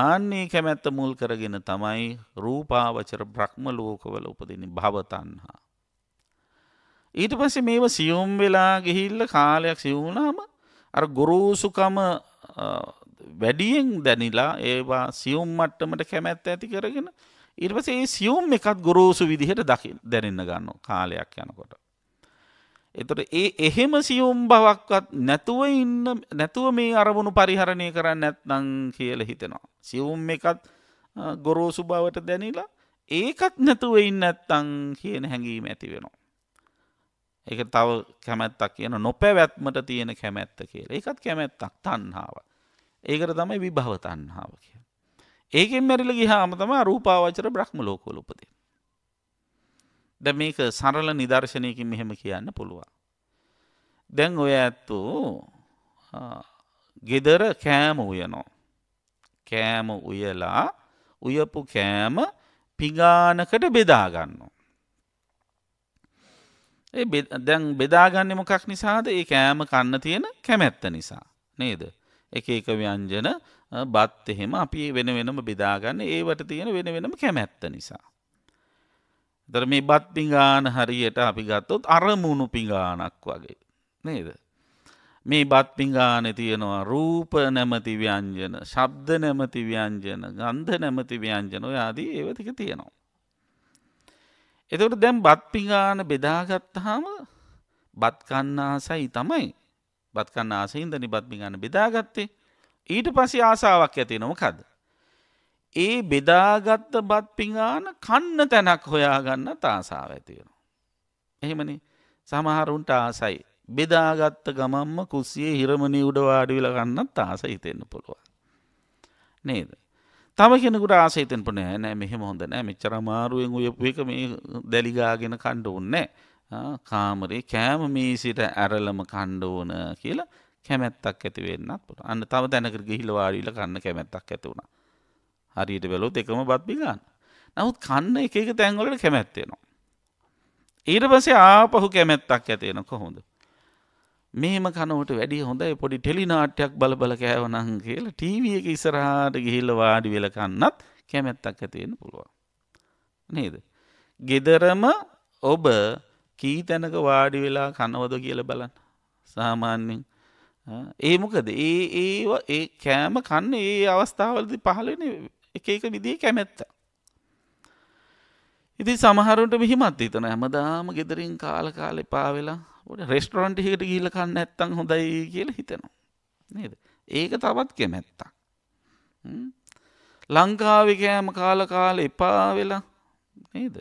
S2: ආන්නේ කැමැත්ත මුල් කරගෙන තමයි රූපාවචර බ්‍රහ්ම ලෝකවල උපදින භවතන්හා. ඊට පස්සේ මේව සියුම් වෙලා ගිහිල්ල කාලයක් සිවුණාම අර ගොරෝසුකම වැඩියෙන් දැනිලා ඒවා සියුම් මට්ටමට කැමැත්ත ඇති කරගෙන ඉර්වසේ සියුම් එකත් ගොරෝසු විදිහට දකි දැනන්න ගන්න කාලයක් යනකොට. එතොට ඒ එහෙම සියුම් බවක්වත් නැතුව ඉන්න නැතුව මේ අරමුණු පරිහරණය කරන්න නැත්නං කියල හිතෙනවා. සියුම් එකත් ගොරෝසු බවට දැනිලා ඒකත් නැතුව ඉන්න ඇත්තං කියන හැඟීම ඇති වෙනවා. එක තව කැමැත්තක් කියන නොපැවැත්මට තියෙන කැමැත්ත කියල එකත් කැමැත්තක් තන්හාාව. ඒකට තමයි විභව තන්හාාව කිය. ඒකෙන් මැරිල ගිහාම තම රූපාවචර බ්‍රහ්ම ලෝකෝලොපදේ. ද මේක සරල නිදර්ශනයකින් මෙහෙම කියන්න පුළුවන්. දැන් ඔය ඇත්තු ගෙදර කෑම උයනෝ. කෑම උයලා උයපු කෑම පිගානකට බෙදාගන්නවා. ඒ දැන් බෙදාගන්න මොකක් නිසාද ඒ කෑම කන්න තියෙන කැමැත්ත නිසා නේද. එක එක ව්‍යංජන බත් එහෙම අපි වෙන වෙනම බෙදාගන්න ඒවට තියෙන වෙන වෙනම කැමැත්ත නිසා. දර මේ බත් පිංගාන හරියට අපි ගත්තොත් අරමුණු පිංගානක් වගේ නේද. මේ බත් පිංගානෙ තියෙනවා රූප නැමති ව්‍යංජන ශබ්ද නැමති ව්‍යංජන ගන්ධ නැමති ව්‍යංජන ඔයාදී ඒවතික තියෙනවා. එතකට දැම් බත් පිංගාන බෙදාගත්තහාම බත්කන්නාසයි තමයි බත්කන්න ආසහින්දනි බත් පිංගාන බෙදාගත්තේ ඊට පසි ආසාාවක් ඇති නොමකද. ඒ බෙදාගත්ත බත් පිඟාන කන්න තැනක් හොයාගන්න තාසාාව ඇතියෙන. එහෙමනි සමහරුන්ට ආසයි. බෙදාගත්ත ගමම්ම කුසියේ හිරමණී උඩවාඩිවිල ගන්න තාස හිතෙන්න්න පුළුවන්. නේද. තම කෙනෙකුට ආසේතෙන්ට නෑ නෑ මෙහෙම හොඳ නෑ මෙච්චර මාරුවෙන් උයපු එක මේ දැලිගාගෙන කණ්ඩ ඕන්නෑ කාමරේ කෑම මේසිට ඇරලම කණ්ඩ ඕන කියලා කැමැත්තක් ඇති වෙන්නත් පුට අන්න තව දැනකර ගිහිල වාඩිල කන්න කැමැත්තක් ඇති වුණා හරියට බැලොත් එකම බත් පිගන්න. නමුත් කන්න එක එක තැන්වලට කැමැත්තෙනවා. ඊට පස්සේ ආපහු කැමැත්තක් ඇති වෙන කොහොමද? මේම කනවට වැඩිය හොඳයි පොඩි ටෙලි නාට්‍යයක් බල බල කෑවනම් කියලා ටීවී එක ඉස්සරහාට ගිහිල්ලා වාඩි වෙලා කන්නත් කැමැත්තක් ඇති වෙන්න පුළුවන්. නේද? gederama ඔබ කී තැනක වාඩි වෙලා කනවද කියලා බලන්න. සාමාන්‍යයෙන් ඒ මොකද ඒ ඒ කෑම කන්න ඒ අවස්ථාවලදී පහළ වෙන එක එක විදිහ කැමැත්ත. ඉති සමහරුට මෙහිමත් හිතන හැමදාම ගෙදරින් කාල කාල එපා වෙලා රෙස්ටරන්ට් එකට ගිහිල්ලා කන්න නැත්තම් හොඳයි කියලා හිතෙනවා නේද ඒක තවත් කැමැත්තක් ලංකාවේ කෑම කාල කාල එපා වෙලා නේද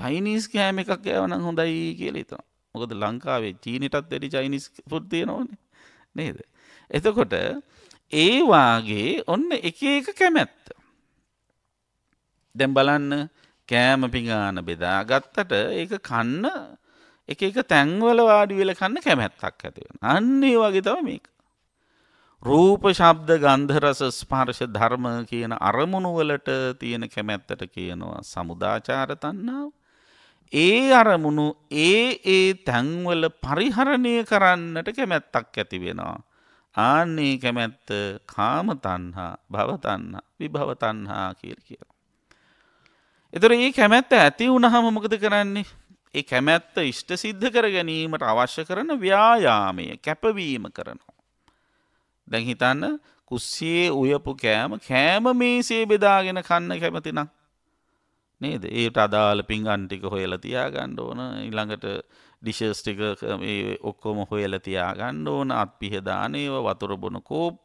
S2: චයිනීස් කෑම එකක් කෑව නම් හොඳයි කියලා හිතනවා මොකද ලංකාවේ චීනටත් වැඩි චයිනීස් ෆුඩ් තියෙනවනේ නේද එතකොට ඒ වාගේ ඔන්න එක එක කැමැත්ත දැම් බලන්න කෑම පිඟාන බෙදා ගත්තට ඒක කන්න එක එක තැන්වල වාඩි වෙල කන්න කැමැත්තක් ඇතිවෙන. අන්නේ වගේ තව මේක. රූප ශබ්ද ගන්ධ රස ස්පර්ශ ධර්ම කියන අරමුණු වලට තියෙන කැමැත්තට කියනවා සමුදාචාර තණ්හාව. ඒ අරමුණු ඒ ඒ තැන්වල පරිහරණය කරන්නට කැමැත්තක් ඇති වෙනවා. ආන්නේ කැමැත්ත කාම තණ්හා, භව තණ්හා, විභව තණ්හා කියලා කියනවා. එතොර ඒ කැමැත්ත ඇති වුණහම මොකද කරන්නේ ඒ කැමැත්ත ඉෂ්ට සිද්ධ කර ගැනීමට අවශ්‍ය කරන ව්‍යායාමය කැපවීම කරනවා. දැන් හිතන්න කුස්සේ උයපු කෑම කෑම මේසේ බෙදාගෙන කන්න කැමතිනම්. නේද ඒට අදාළ පින්ගන්ටික හොයල තියාගණ්ඩ ඕන ඉළඟට ඩිශස්ටික ඔක්කොම හොයල තියාගණ්ඩ ඕන අත් පිහදානේව වතුරබොන කෝප්ප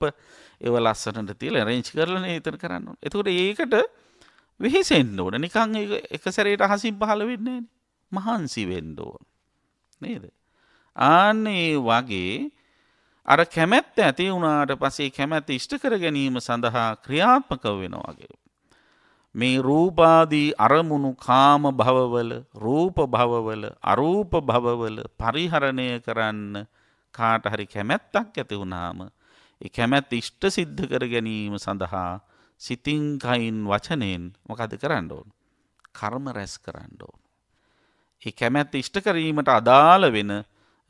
S2: එව ලස්සනට තියල රෙංචි කරලන ඒතන කරන්න. එතුකට ඒකට වෙහෙසෙන්ඩ ඕන නිකං එක සැරේට හසින් පහල වෙන්නේ මහන්සි වෙන්ඩෝන් නේද ආන්නේ වගේ අර කැමැත්ත ඇති වුණාට පසේ කැමැත්ත ඉෂ්ට කර ගැනීම සඳහා ක්‍රියාත්මක වෙනවාගේ මේ රූපාදී අරමුණු කාම භවවල රූප භවවල අරූප භවවල පරිහරණය කරන්න කාට හරි කැමැත්තක් ඇති වුණාම ඒ කැමැත් ඉෂ්ට සිද්ධ කර ගැනීම සඳහා සිතින් කයින් වචනයෙන් මොකද කරන්න ඕන. කර්ම රැස් කරන්න ඕන. ඒ කැමැත්ත ඉෂ්ට කිරීමට අදාළ වෙන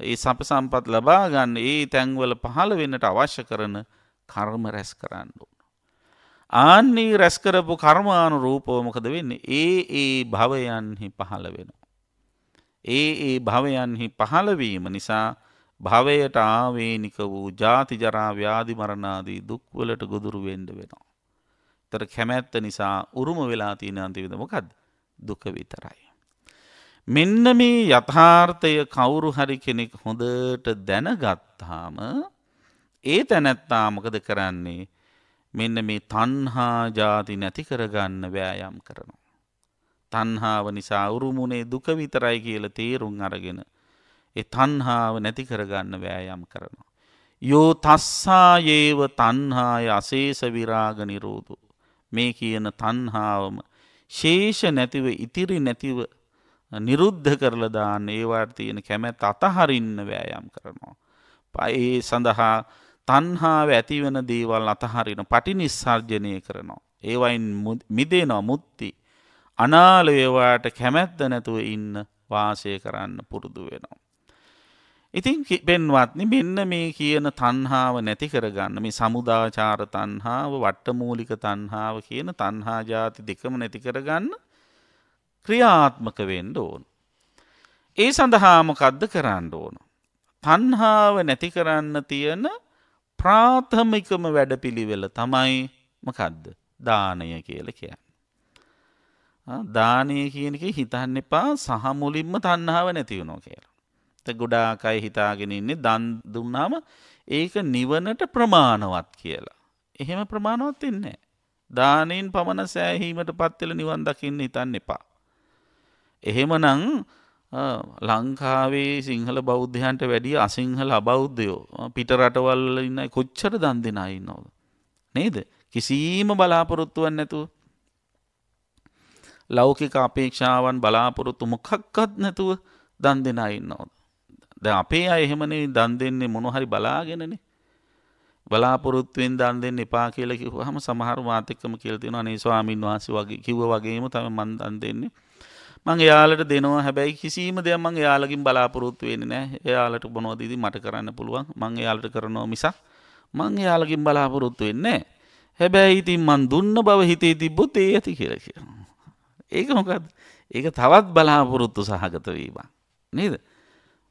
S2: ඒ සප සම්පත් ලබා ගන්න ඒ තැන්වල පහළ වෙන්නට අවශ්‍ය කරන කර්ම රැස් කරන්න ඕන. ආන්නේ රැස් කරපු කර්මානු රූපව මොකද වෙන්නේ? ඒ ඒ භවයන්හි පහළ වෙනවා. ඒ ඒ භවයන්හි පහළවීම නිසා භවයට ආවේනික වූ ජාති ජරා ව්‍යාධි මරණ ආදී දුක් වලට ගොදුරු වෙන්න වෙනවා. තර කැමැත්ත නිසා උරුම වෙලා තියෙන අන්තිවිද මොකක්ද දුක විතරයි. මෙන්න මේ යථාර්ථය කවුරු හරි කෙනෙක් හොඳට දැනගත්තාම ඒ තැනැත්තා මොකද කරන්නේ මෙන්න මේ තන්හා ජාති නැති කරගන්න වෑයම් කරනවා. තන්හාාව නිසා උරුමුණේ දුක විතරයි කියල තේරුම් අරගෙන එ තන්හාාව නැති කරගන්න වෑයම් කරනවා. යෝ තස්සා ඒව තන්හාය අසේෂ විරාග නිරෝධ මේ කියන තන්හාාවම ශේෂ නැතිව ඉතිරි නැතිව නිරුද්ධ කරලදාන්න ඒවාට තියෙන කැමැත් අතහරින්න වෑයම් කරනවා. පයේ සඳහා තන්හාාව ඇතිවන දේවල් අතහරින පටි නිස්සර්ජනය කරනවා. ඒවයින් මිදේනවා මුත්ති අනාලයවාට කැමැත්ද නැතුව ඉන්න වාසය කරන්න පුරුදු වෙනවා. ඉතින් පෙන්වත්නි මෙන්න මේ කියන තණ්හාව නැති කරගන්න මේ සමුදාචාර තණ්හාව වට්ටමූලික තණ්හාව කියන තණ්හා ජාති දෙකම නැති කරගන්න ක්‍රියාත්මක වෙන්න ඕන. ඒ සඳහා මොකද්ද කරන්න ඕන? තණ්හාව නැති කරන්න තියෙන ප්‍රාථමිකම වැඩපිළිවෙල තමයි මොකද්ද? දානය කියලා කියන්නේ. දානය කියන එක හිතන්න එපා සහ මුලින්ම තණ්හාව නැති වෙනවා කියලා. ගොඩාක් අය හිතාගෙන ඉන්නේ දන් දුන්නාම ඒක නිවනට ප්‍රමාණවත් කියලා. එහෙම ප්‍රමාණවත් ඉන්නේ. දානයෙන් පමණ සෑහීමට පත්වෙල නිවන් දකින්න හිතන්න එපා. එහෙමනං ලංකාවේ සිංහල බෞද්ධයන්ට වැඩිය අසිංහල අබෞද්ධයෝ පිට රටවල්ල ඉන්න කොච්චර දන් දෙෙනයි නොව. නේද කිසීම බලාපොරොත්තුවන් නැතුව ලෞකික අපේක්ෂාවන් බලාපොරොත්තු මොකක්කත් නැතුව දන් දෙෙනයි නොව. දැන් අපේ අය එහෙමනේ දන් දෙන්නේ මොන හරි බලාගෙනනේ. බලාපොරොත්තුෙන් දන් දෙන්න එපා කියලා කිව්වහම සමහර මාත් එක්කම කියලා තියෙනවා අනේ ස්වාමින් වහන්සේ වගේ කිව්වා වගේම තමයි මම දන් දෙන්නේ. මං එයාලට දෙනවා හැබැයි කිසිම දෙයක් මං එයාලගෙන් බලාපොරොත්තු වෙන්නේ නැහැ. එයාලට මොනවද ඉතින් මට කරන්න පුළුවන්. මං එයාලට කරනවා මිසක් මං එයාලගෙන් බලාපොරොත්තු වෙන්නේ නැහැ. හැබැයි ඉතින් මං දුන්න බව හිතේ තිබ්බොත් ඒ ඇති කියලා කියනවා. ඒක මොකද්ද? ඒක තවත් බලාපොරොත්තු සහගත වීමක්. නේද?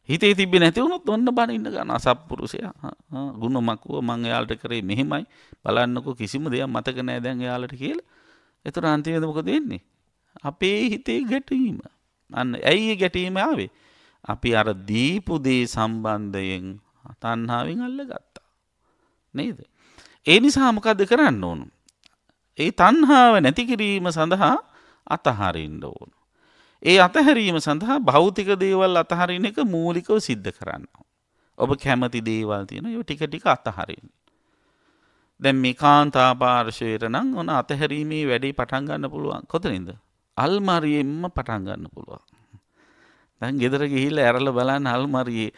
S2: හිතේ තිබි නැතිවුණුත් ඔන්න බණ ඉන්න ගන්න අසප්පුරුසය ගුණ මකුව මං යාලට කරේ මෙහෙමයි බලන්නකෝ කිසිම දෙයක් මතක නෑ දැන් යාලට කියල එතුර අන්තිමද මොක දෙන්නේ. අපේ හිතේ ගැටීම අන්න ඇයි ගැටීම ආවේ. අපි අර දීපුදේ සම්බන්ධයෙන් තන්හාාවෙන් අල්ල ගත්තා. නේද. ඒ නිසා මොකක්ද කරන්න ඕනු. ඒ තන්හාාව නැතිකිරීම සඳහා අතහරින්ඩ ඕනු. ඒ අතහැරීම සඳහා භෞතික දේවල් අතහරින එක මූලිකව සිද්ධ කරන්නවා. ඔබ කැමති දේවල් තියෙන ය ටික ටික අතහරින්. දැන් මේ කාන්තාපාර්ශයට නම් ඕන අතහැරීමේ වැඩේ පටන්ගන්න පුළුවන් කොතනින්ද. අල්මරියෙන්ම පටන්ගන්න පුළුවන්. දැන් ගෙදර ගිහිල්ල ඇරල බලන් අල්මරයේ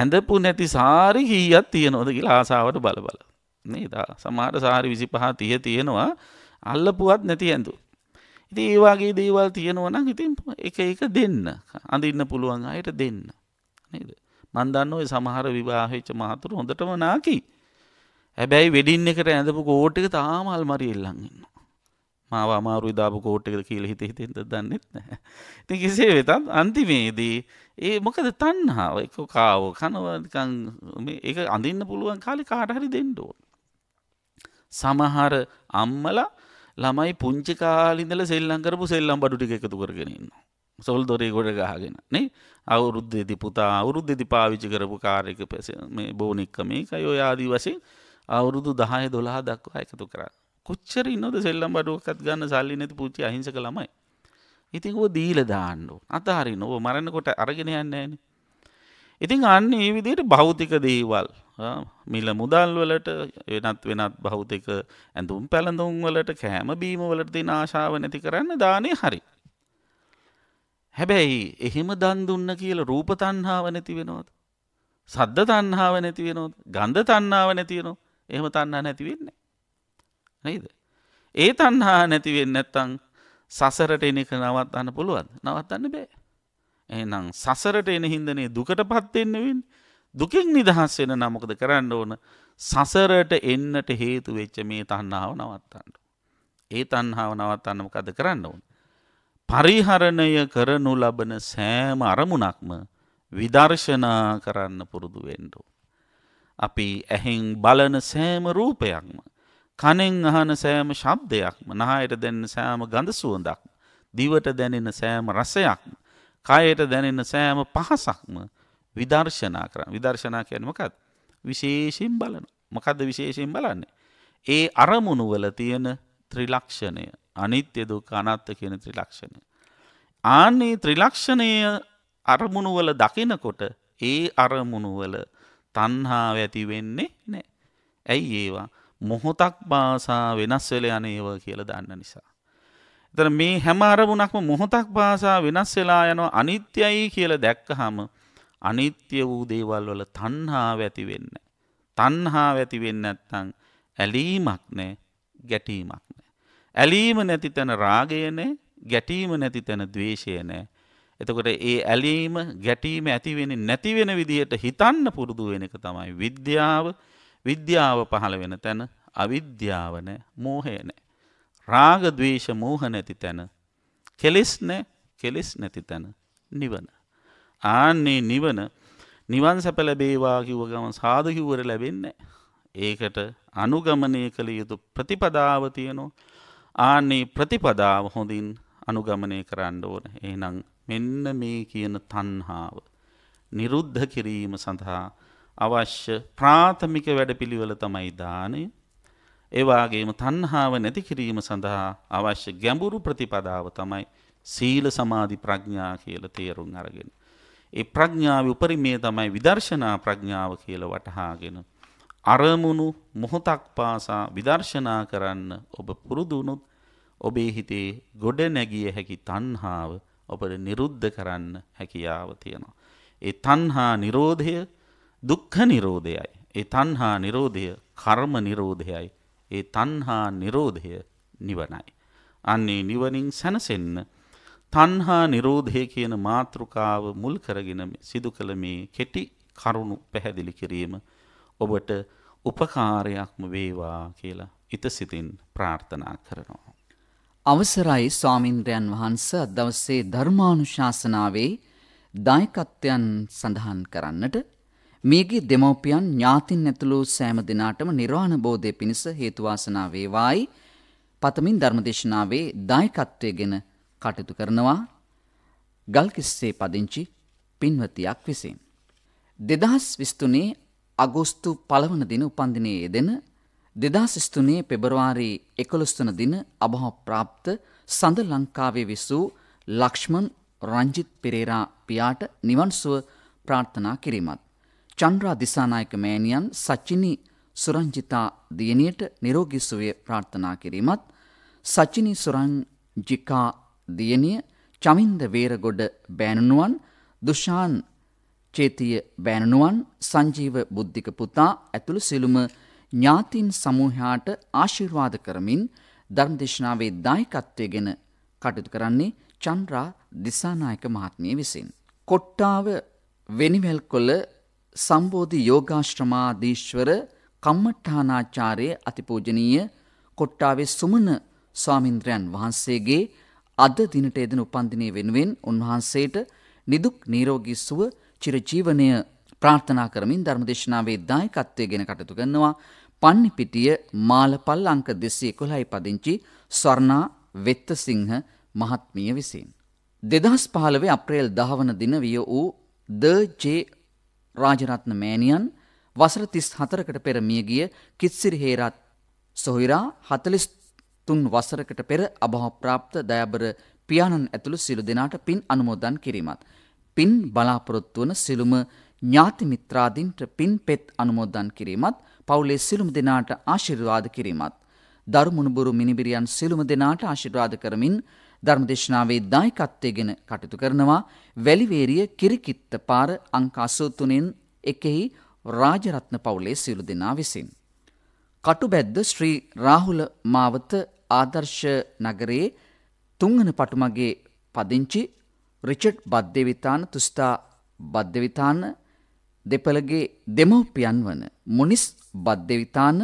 S2: ඇඳපු නැති සාරි හීයත් තියනොද කියලා ආසාාවට බලබල. නේදා සමාට සාරි විසි පහ තිය තියෙනවා අල්ලපුුවත් නැති ඇඳු. ඒවාගේ දේවල් තියෙනවනම් ඉතින් එක එක දෙන්න අඳන්න පුළුවන් අයට දෙන්න නේද මන්දන්න ඔය සමහර විවාහච්ච මහතුර හොඳටම නාකි හැබැයි වෙඩින් එකට ඇඳපු කෝට්ටික තාමල් මරි එල්ලන්ගන්න මාව අමාරු දාපු කෝට්ටකද කියල හිත හිතෙන්ද දන්නෙත් නෑ ති කිසේ වෙතත් අන්තිමේදී ඒ මොකද තන්නාව එක කාව කනවකං ඒ අඳන්න පුළුවන් කාලි කාටහරි දෙන්නඩෝ සමහර අම්මලා ළමයි පුංචි කාලිඳල සෙල්ලං කරපු සෙල්ලම් බඩු ටික එකතු කරගෙන ඉන්නවා. සොල් දොරේ ගොඩ ගහගෙන නේ අවුරුද්දේදී පුතා අවුරුද්දේදී පාවිච්චි කරපු කාර් එක මේ බෝන එක මේකයි ඔය ආදී වශයෙන් අවුරුදු 10 12 දක්වා එකතු කරා. කොච්චර ඉන්නවද සෙල්ලම් බඩුවක්වත් ගන්න සල්ලි නැති පුංචි අහිංසක ළමයි. ඉතින් ඔබ දීලා දාන්න ඕන. අතහරින්න ඔබ මරන්නකොට අරගෙන යන්නේ නැහනේ. ඉතින් අන්න ඒ විදිහට භෞතික දේවල් මිල මුදල් වලට වෙනත් වෙනත් භෞතික ඇඳුම් පැළඳුම් වලට කෑම බීම වලට තින ආශාව නැති කරන්න දානය හරි. හැබැයි එහෙම දන් දුන්න කියල රූප තන්හාාව නැති වෙනෝද. සද්ධ තන්හාාව නැති වෙනෝද ගන්ධ තන්නාව නැතිවෙනවා එහෙම තන්නා නැතිවෙන්නේ. නයිද. ඒ තන්හා නැතිවෙන්න ඇත්තං සසරට එන එක නවත් අන්න පුළුවන් නවත් අන්න බෑ. එනම් සසරට එන හින්දනේ දුකට පත්වෙන්නවෙන් දුකෙන් නිදහස් වෙන නමකද කරන්න ඕන සසරට එන්නට හේතු වෙච්ච මේ තන්නාව නවත්තන්න. ඒ තන්හාාව නවත්තන්නම කද කරන්න ඕන. පරිහරණය කරනු ලබන සෑම අරමුණක්ම විදර්ශනා කරන්න පුරුදු වෙන්ඩෝ. අපි ඇහෙන් බලන සෑම රූපයක්ම කනෙන් අහන සෑම ශබ්දයක්ම නහයට දෙන්න සෑම ගඳ සුවඳක්ම දිවට දැනෙන සෑම රසයක්ම කයට දැනෙන සෑම පහසක්ම විදර්ශනා කරන්න. විදර්ශනා කියන්නේ මොකක්ද? විශේෂයෙන් බලන. මොකද්ද විශේෂයෙන් බලන්නේ? ඒ අරමුණු වල තියෙන ත්‍රිලක්ෂණය අනිත්‍ය දුක්ඛ අනාත්ම කියන ත්‍රිලක්ෂණය. ආන්නේ ත්‍රිලක්ෂණය අරමුණු වල දකිනකොට ඒ අරමුණු වල තණ්හාව ඇති වෙන්නේ නැහැ. ඇයි ඒවා මොහොතක් භාෂා වෙනස් වෙලා යන ඒවා කියලා දන්න නිසා. එතන මේ හැම අරමුණක්ම මොහොතක් භාෂා වෙනස් වෙලා යන අනිත්‍යයි කියලා දැක්කහම අනිත්‍ය වූ දේවල් වල තණ්හාව ඇති වෙන්න. තණ්හාව ඇති වෙන්නේ නැත්නම් ඇලීමක් නැහැ, ගැටීමක් නැහැ. ඇලීම නැති තැන රාගය නැහැ, ගැටීම නැති තැන ද්වේෂය නැහැ. එතකොට ඒ ඇලීම, ගැටීම ඇති වෙන්නේ නැති වෙන විදිහට හිතන්න පුරුදු වෙන එක තමයි විද්‍යාව. විද්‍යාව පහළ වෙන තැන අවිද්‍යාව නැහැ, මෝහය නැහැ. රාග, ద్వේෂ, මෝහ නැති තැන කෙලෙස් නැ, කෙලෙස් නැති තැන නිවන. ආන්නේ නිවන නිවන් සැප ලැබේවා කිව්ව ගමන් සාදු කිව්වර ලැබෙන්නේ ඒකට අනුගමනය කළ යුතු ප්‍රතිපදාව තියෙනවා. ආන්නේ ප්‍රතිපදාව හොඳින් අනුගමනය කරන්න ඕන. එහෙනම් මෙන්න මේ කියන තණ්හාව නිරුද්ධ කිරීම සඳහා අවශ්‍ය ප්‍රාථමික වැඩපිළිවෙල තමයි දානය. ඒවාගේම තණ්හාව නැති කිරීම සඳහා අවශ්‍ය ගැඹුරු ප්‍රතිපදාව තමයි සීල සමාධි ප්‍රඥා කියලා තේරුම් අරගෙන. ඒ ප්‍රඥාවේ උපරිමය තමයි විදර්ශනා ප්‍රඥාව කියලා වටහාගෙන අරමුණු මොහොතක් පාසා විදර්ශනා කරන්න ඔබ පුරුදු වුණොත් ඔබේ හිතේ ගොඩ නැගිය හැකි තණ්හාව ඔබට නිරුද්ධ කරන්න හැකියාව තියෙනවා. ඒ තණ්හා නිරෝධය දුක්ඛ නිරෝධයයි. ඒ තණ්හා නිරෝධය කර්ම නිරෝධයයි. ඒ තණ්හා නිරෝධය නිවනයි. අන්නේ නිවනින් සැනසෙන්න තන්හා නිරෝධය කියන මාතෘකාව මුල් කරගෙන සිදු කළ මේ කෙටි කරුණු පැහැදිලි කිරීම ඔබට උපකාරයක්ම වේවා කියලා ඉතසිතින් ප්‍රාර්ථනා කරනවා.
S1: අවසරයි ස්වාමින්ද්‍රයන් වහන්ස දවසේ ධර්මානුශාසනාවේ දායකත්වයන් සඳහන් කරන්නට මේගේ දෙමව්පියන් ඥාතින් ඇතුළු සෑම දිනාටම නිර්වාණ බෝධය පිණිස හේතු වාසනා වේවායි පතමින් ධර්මදේශනාවේ දායකත්වයේගෙන කටයුතු කරනවා ගල්කිස්සේ පදිංචි පින්වතියක් විසින්. දෙදහස් විස්තුනේ අගෝස්තු පළවන දින උපන්දිනයේ යෙදෙන දෙදහස් ස්තුනේ පෙබරවාරි එකොළොස්වන දින අභහ ප්‍රාප්ත සඳ ලංකාවේ විසූ ලක්ෂ්මන් රංජිත් පෙරේරා පියාට නිවන්සුව ප්‍රාර්ථනා කිරීමත්. චන්ද්‍රා දිසානායක මෑණියන් සච්චිනි සුරංජිතා දියණියට නිරෝගී සුවය ප්‍රාර්ථනා කිරීමත් සච්චිනි සුරංජිකා දියණිය චමින්ද වේරගොඩ බෑණනුවන් දුෂාන් චේතිය බෑණනුවන් සංජීව බුද්ධික පුතා ඇතුළු සිළුම ඥාතින් සමූහයාට ආශිර්වාද කරමින් ධර්මදේශනාවේ දායකත්වයේගෙන කටයුතු කරන්නේ චන්ද්‍රා දිසානායක මහත්මිය විසින්. කොට්ටාව වෙනිවැල්කොළ සම්බෝධි යෝගාශ්‍රමාදීශ්වර කම්මඨානාචාර්ය අතිපූජනීය කොට්ටාවේ සුමන ස්වාමින්ද්‍රයන් වහන්සේගේ අද දිනට එදෙන උපන්දිනය වෙනුවෙන් උන්වහන්සේට නිදුක් නීරෝගී සුව චිරජීවනය ප්‍රාර්ථනා කරමින් ධර්මදේශනාවේ දායකත්වයේගෙන කටයුතු කරනවා පන්නිපිටිය මාලපල් අංක 211යි පදිංචි ස්වර්ණා වෙත්තසිංහ මහත්මිය විසින් 2015 අප්‍රේල් 10 වන දින විය වූ ද ජේ රාජරත්න මෑණියන් වසර 34කට පෙර මිය ගිය කිත්සිරි හේරත් සොහිරා 40 තුන් වසරකට පෙර අභාවප්‍රාප්ත දයාබර පියාණන් ඇතුළු සිළු දෙනාට පින් අනුමෝදන් කිරීමත්. පින් බලාපොරොත්තු වන සිළුම ඥාති මිත්‍රාදීන්ට පින් පෙත් අනුමෝදන් කිරීමත් පවුලේ සිළුම දෙනාට ආශිර්වාද කිරීමත්. දරුමුණුබුරු මිනිබිරියන් සිළුම දෙනාට ආශිර්වාද කරමින් ධර්මදේශනාවේ දායකත්වයගෙන කටයුතු කරනවා වැලිවේරිය කිරිකිත්ත පාර අංක 83න් එකෙහි රාජරත්න පවුලේ සියලු දෙනා විසින්. කටුබැද්ද ශ්‍රී රාහුල මාවත ආදර්ශ නගරයේ තුන්වන පටුමගේ පදිංචි රිචඩ් බද්දෙවිතාන තුස්ථා බද්දෙවිතාන දෙපළගේ දෙමව්පියන් වන මොනිස් බද්දෙවිතාන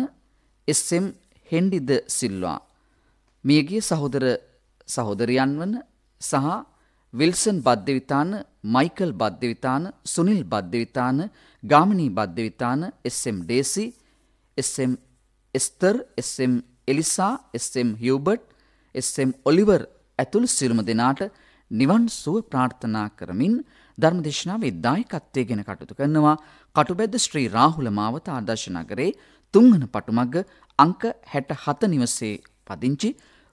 S1: එස්.එම්. හෙන්ඩිද සිල්වා මියගිය සහෝදර සහෝදරියන් වන සහ Wilson Baddewithana Michael Baddewithana Sunil Baddewithana Gamini Baddewithana S M. Daisy S M. Esther S M. Eliza S M හිවබට් එස්ම් ඔලිවර් ඇතුළු සිරුම දෙනාට නිවන් සුව ප්‍රාර්ථනා කරමින් ධර්මදේශනාව දායකත්වය ගෙන කටුතු කරනවා කටුබැද්ද ශ්‍රී රාහුල මාවත ආදර්ශනගරේ තුන්වන පටුමග අංක හැට හත නිවසේ පදිංචි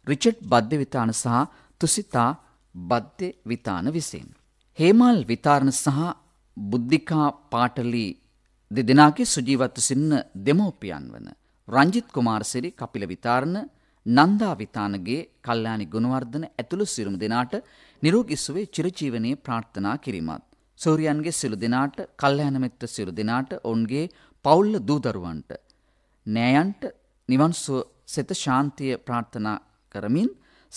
S1: රිචඩ් බද්ධ විතාන සහ තුසිතා බද්ධ විතාන විසින්. හේමල් විතාරණ සහ බුද්ධිකා පාටලි දෙදෙනගේ සුජීවත්තු සින්න දෙමෝපියන් වන රංජිත් කුමාරසිරි කපිල විතාරණ නන්දා විතානගේ කල්යාණි ගුණවර්ධන ඇතුළු සියලුම දෙනාට නිරෝගී සුවය චිරජීවනයේ ප්‍රාර්ථනා කිරීමත් සූර්යයන්ගේ සියලු දෙනාට කල්යාණ මිත්‍ර සියලු දෙනාට ඔවුන්ගේ පවුල් දූ දරුවන්ට නෑයන්ට නිවන් සුව සිත ශාන්තිය ප්‍රාර්ථනා කරමින්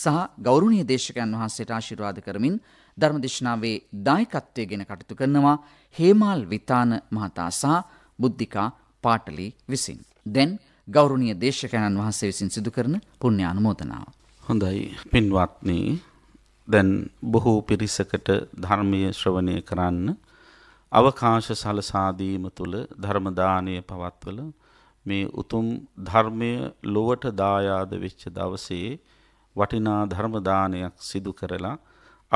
S1: සහ ගෞරවනීය දේශකයන් වහන්සේට ආශිර්වාද කරමින් ධර්මදේශනාවේ දායකත්වයේගෙන කටයුතු කරනවා හේමාල් විතාන මහතා සහ බුද්ධිකා පාටලි විසින්. දැන් ගෞරවනීය දේශකයන්න් වහන්සේ විසින් සිදු කරන පුණ්‍ය ආනුමෝදනාව. හොඳයි
S2: පින්වත්නි දැන් බොහෝ පිරිසකට ධර්මීය ශ්‍රවණය කරන්න අවකාශ සලසා දීම තුල ධර්ම දානය පවත්වල මේ උතුම් ධර්මය ලොවට දායාද වෙච්ච දවසේ වටිනා ධර්ම දානයක් සිදු කරලා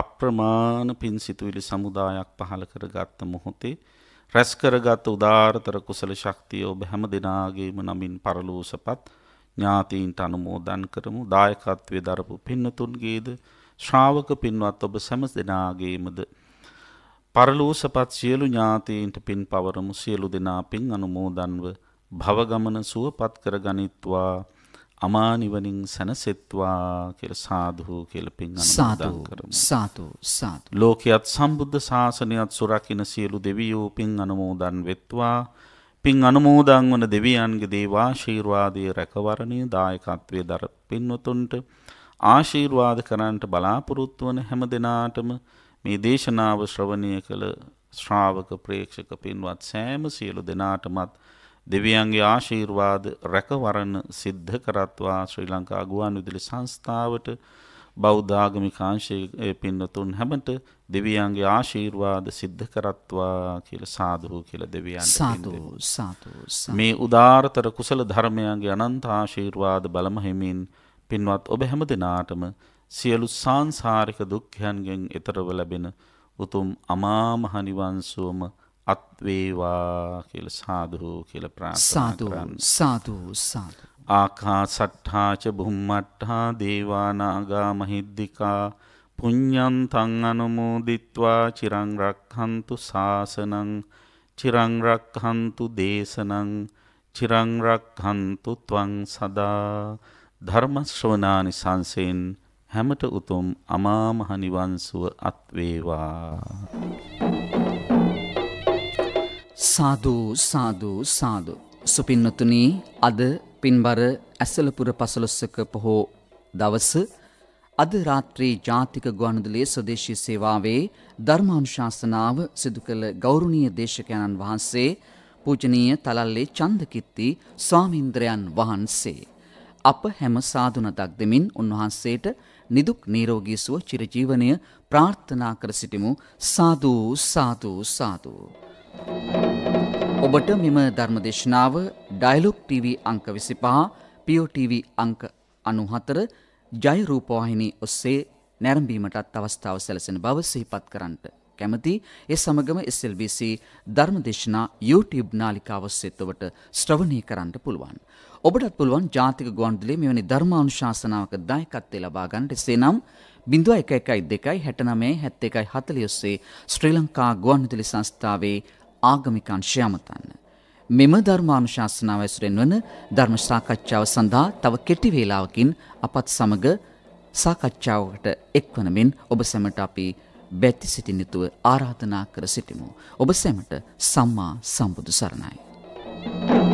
S2: අප්‍රමාණ පින් සිතුවිලි සමුදායක් පහළ කරගත්ත මොහොතේ රැස්කරගත් උදාාරතර කුසල ශක්තිය ඔබ හැම දෙනාගේම නමින් පරලෝසපත් ඥාතීන්ට අනුමෝදන් කරමු දායකත්වය දරපු පින්නතුන්ගේද ශ්‍රාවක පින්වත් ඔබ සැමස් දෙනාගේමද. පරලෝසපත් සියලු ඥාතීන්ට පින් පවරමු සියලු දෙනා පින් අනුමෝදන්ව භවගමන සුවපත් කරගනිත්වා අමා නිවනින් සැනසෙත්වා කියලා සාදු කියලා පින් අනුමෝදන් කරමු
S3: සාදු සාදු
S2: ලෝකයේත් සම්බුද්ධ ශාසනයත් සුරකින්න සියලු දෙවියෝ පින් අනුමෝදන් වෙත්වා පින් අනුමෝදන් වන දෙවියන්ගේ දේවාශීර්වාදයේ රැකවරණය දායකත්වයේ දර පින්වතුන්ට ආශීර්වාද කරන්නට බලාපොරොත්තු වන හැම දිනාටම මේ දේශනාව ශ්‍රවණය කළ ශ්‍රාවක ප්‍රේක්ෂක පින්වත් සෑම සියලු දෙනාටමත් දෙවියන්ගේ ආශීර්වාද රැකවරණ සිද්ධ කරත්වා ශ්‍රී ලංකා ගුවන් විදුලි සංස්ථාවට බෞද්ධාගමික අංශයේ පින්නතුන් හැමත දෙවියන්ගේ ආශීර්වාද සිද්ධ කරත්වා කියලා සාදු කියලා දෙවියන් සාදු
S3: සාදු මේ
S2: උදාාරතර කුසල ධර්මයන්ගේ අනන්ත ආශීර්වාද බලම හිමින් පින්වත් ඔබ හැම දිනාටම සියලු සාංසාරික දුක්ඛයන්ගෙන් එතරව ලැබෙන උතුම් අමා මහ නිවන් සුවම අත්වේවා කියල සාධූ කියල ප්‍රාසාතුරන්
S3: සාතුූ සාතු.
S2: ආකා සට්හාච බුම්මට්හා දේවානාගා මහිද්දිකා පුං්ඥන් තං අනුමෝදිත්වා චිරංරක්හන්තු ශාසනං චිරංරක්හන්තු දේශනං චිරංරක්හන්තු තුවං සදා ධර්මශ්‍රවනානි සංසයෙන් හැමට උතුම් අමාමහනිවන්සුව අත්වේවා.
S1: සාදූ සාදූ සාදු. සුපින්නතුනී අද පින්බර ඇසලපුර පසලොස්සක පොහෝ දවස අද රාත්‍රී ජාතික ගුවන්විදුලියේ ස්වදේශී සේවාවේ ධර්මානුශාසනාව සිදු කළ ගෞරවනීය දේශකයන්න් වහන්සේ පූජනීය තලල්ලේ චන්දකිත්ති ස්වාමීන්ද්‍රයන් වහන්සේ අප හැම සාදුණතක් දෙමින් උන්වහන්සේට නිදුක් නිරෝගී සුව චිරජීවනය ප්‍රාර්ථනා කර සිටිමු සාදු සාදු සාදු ඔබට මෙම ධර්මදේශනාව ඩයිලොක් TV අංක 25 POTV අංක 94 ජය රූපවාහිනී ඔස්සේ නැරඹීමටත් අවස්ථාව සැලසෙන බව සිහිපත් කරන්නට කැමති ඒ සමගම SLBC ධර්මදේශනා YouTube නාලිකාව ඔස්සේ ඔබට ශ්‍රවණය කරන්න පුළුවන්. ඔබටත් පුළුවන් ජාතික ගුවන්විදුලියේ මෙවැනි ධර්මානුශාසනාවක දායකත්වය ලබා ගන්නට. එසේනම් 0112 69 71 40 ඔස්සේ ශ්‍රී ලංකා ගුවන්විදුලි සංස්ථාවේ ආගමික අංශය අමතන්න. මෙම ධර්මානුශාසනාව ඇසුරෙන් වන ධර්ම සාකච්ඡාව සඳහා තව කෙටි වේලාවකින් අපත් සමග සාකච්ඡාවකට එක්වන මෙන් ඔබ සැමට අපි බැති සිටිනිතුව ආරාධනා කර සිටිමු. ඔබ සැමට සම්මා සම්බුදු සරණයි. Thank you.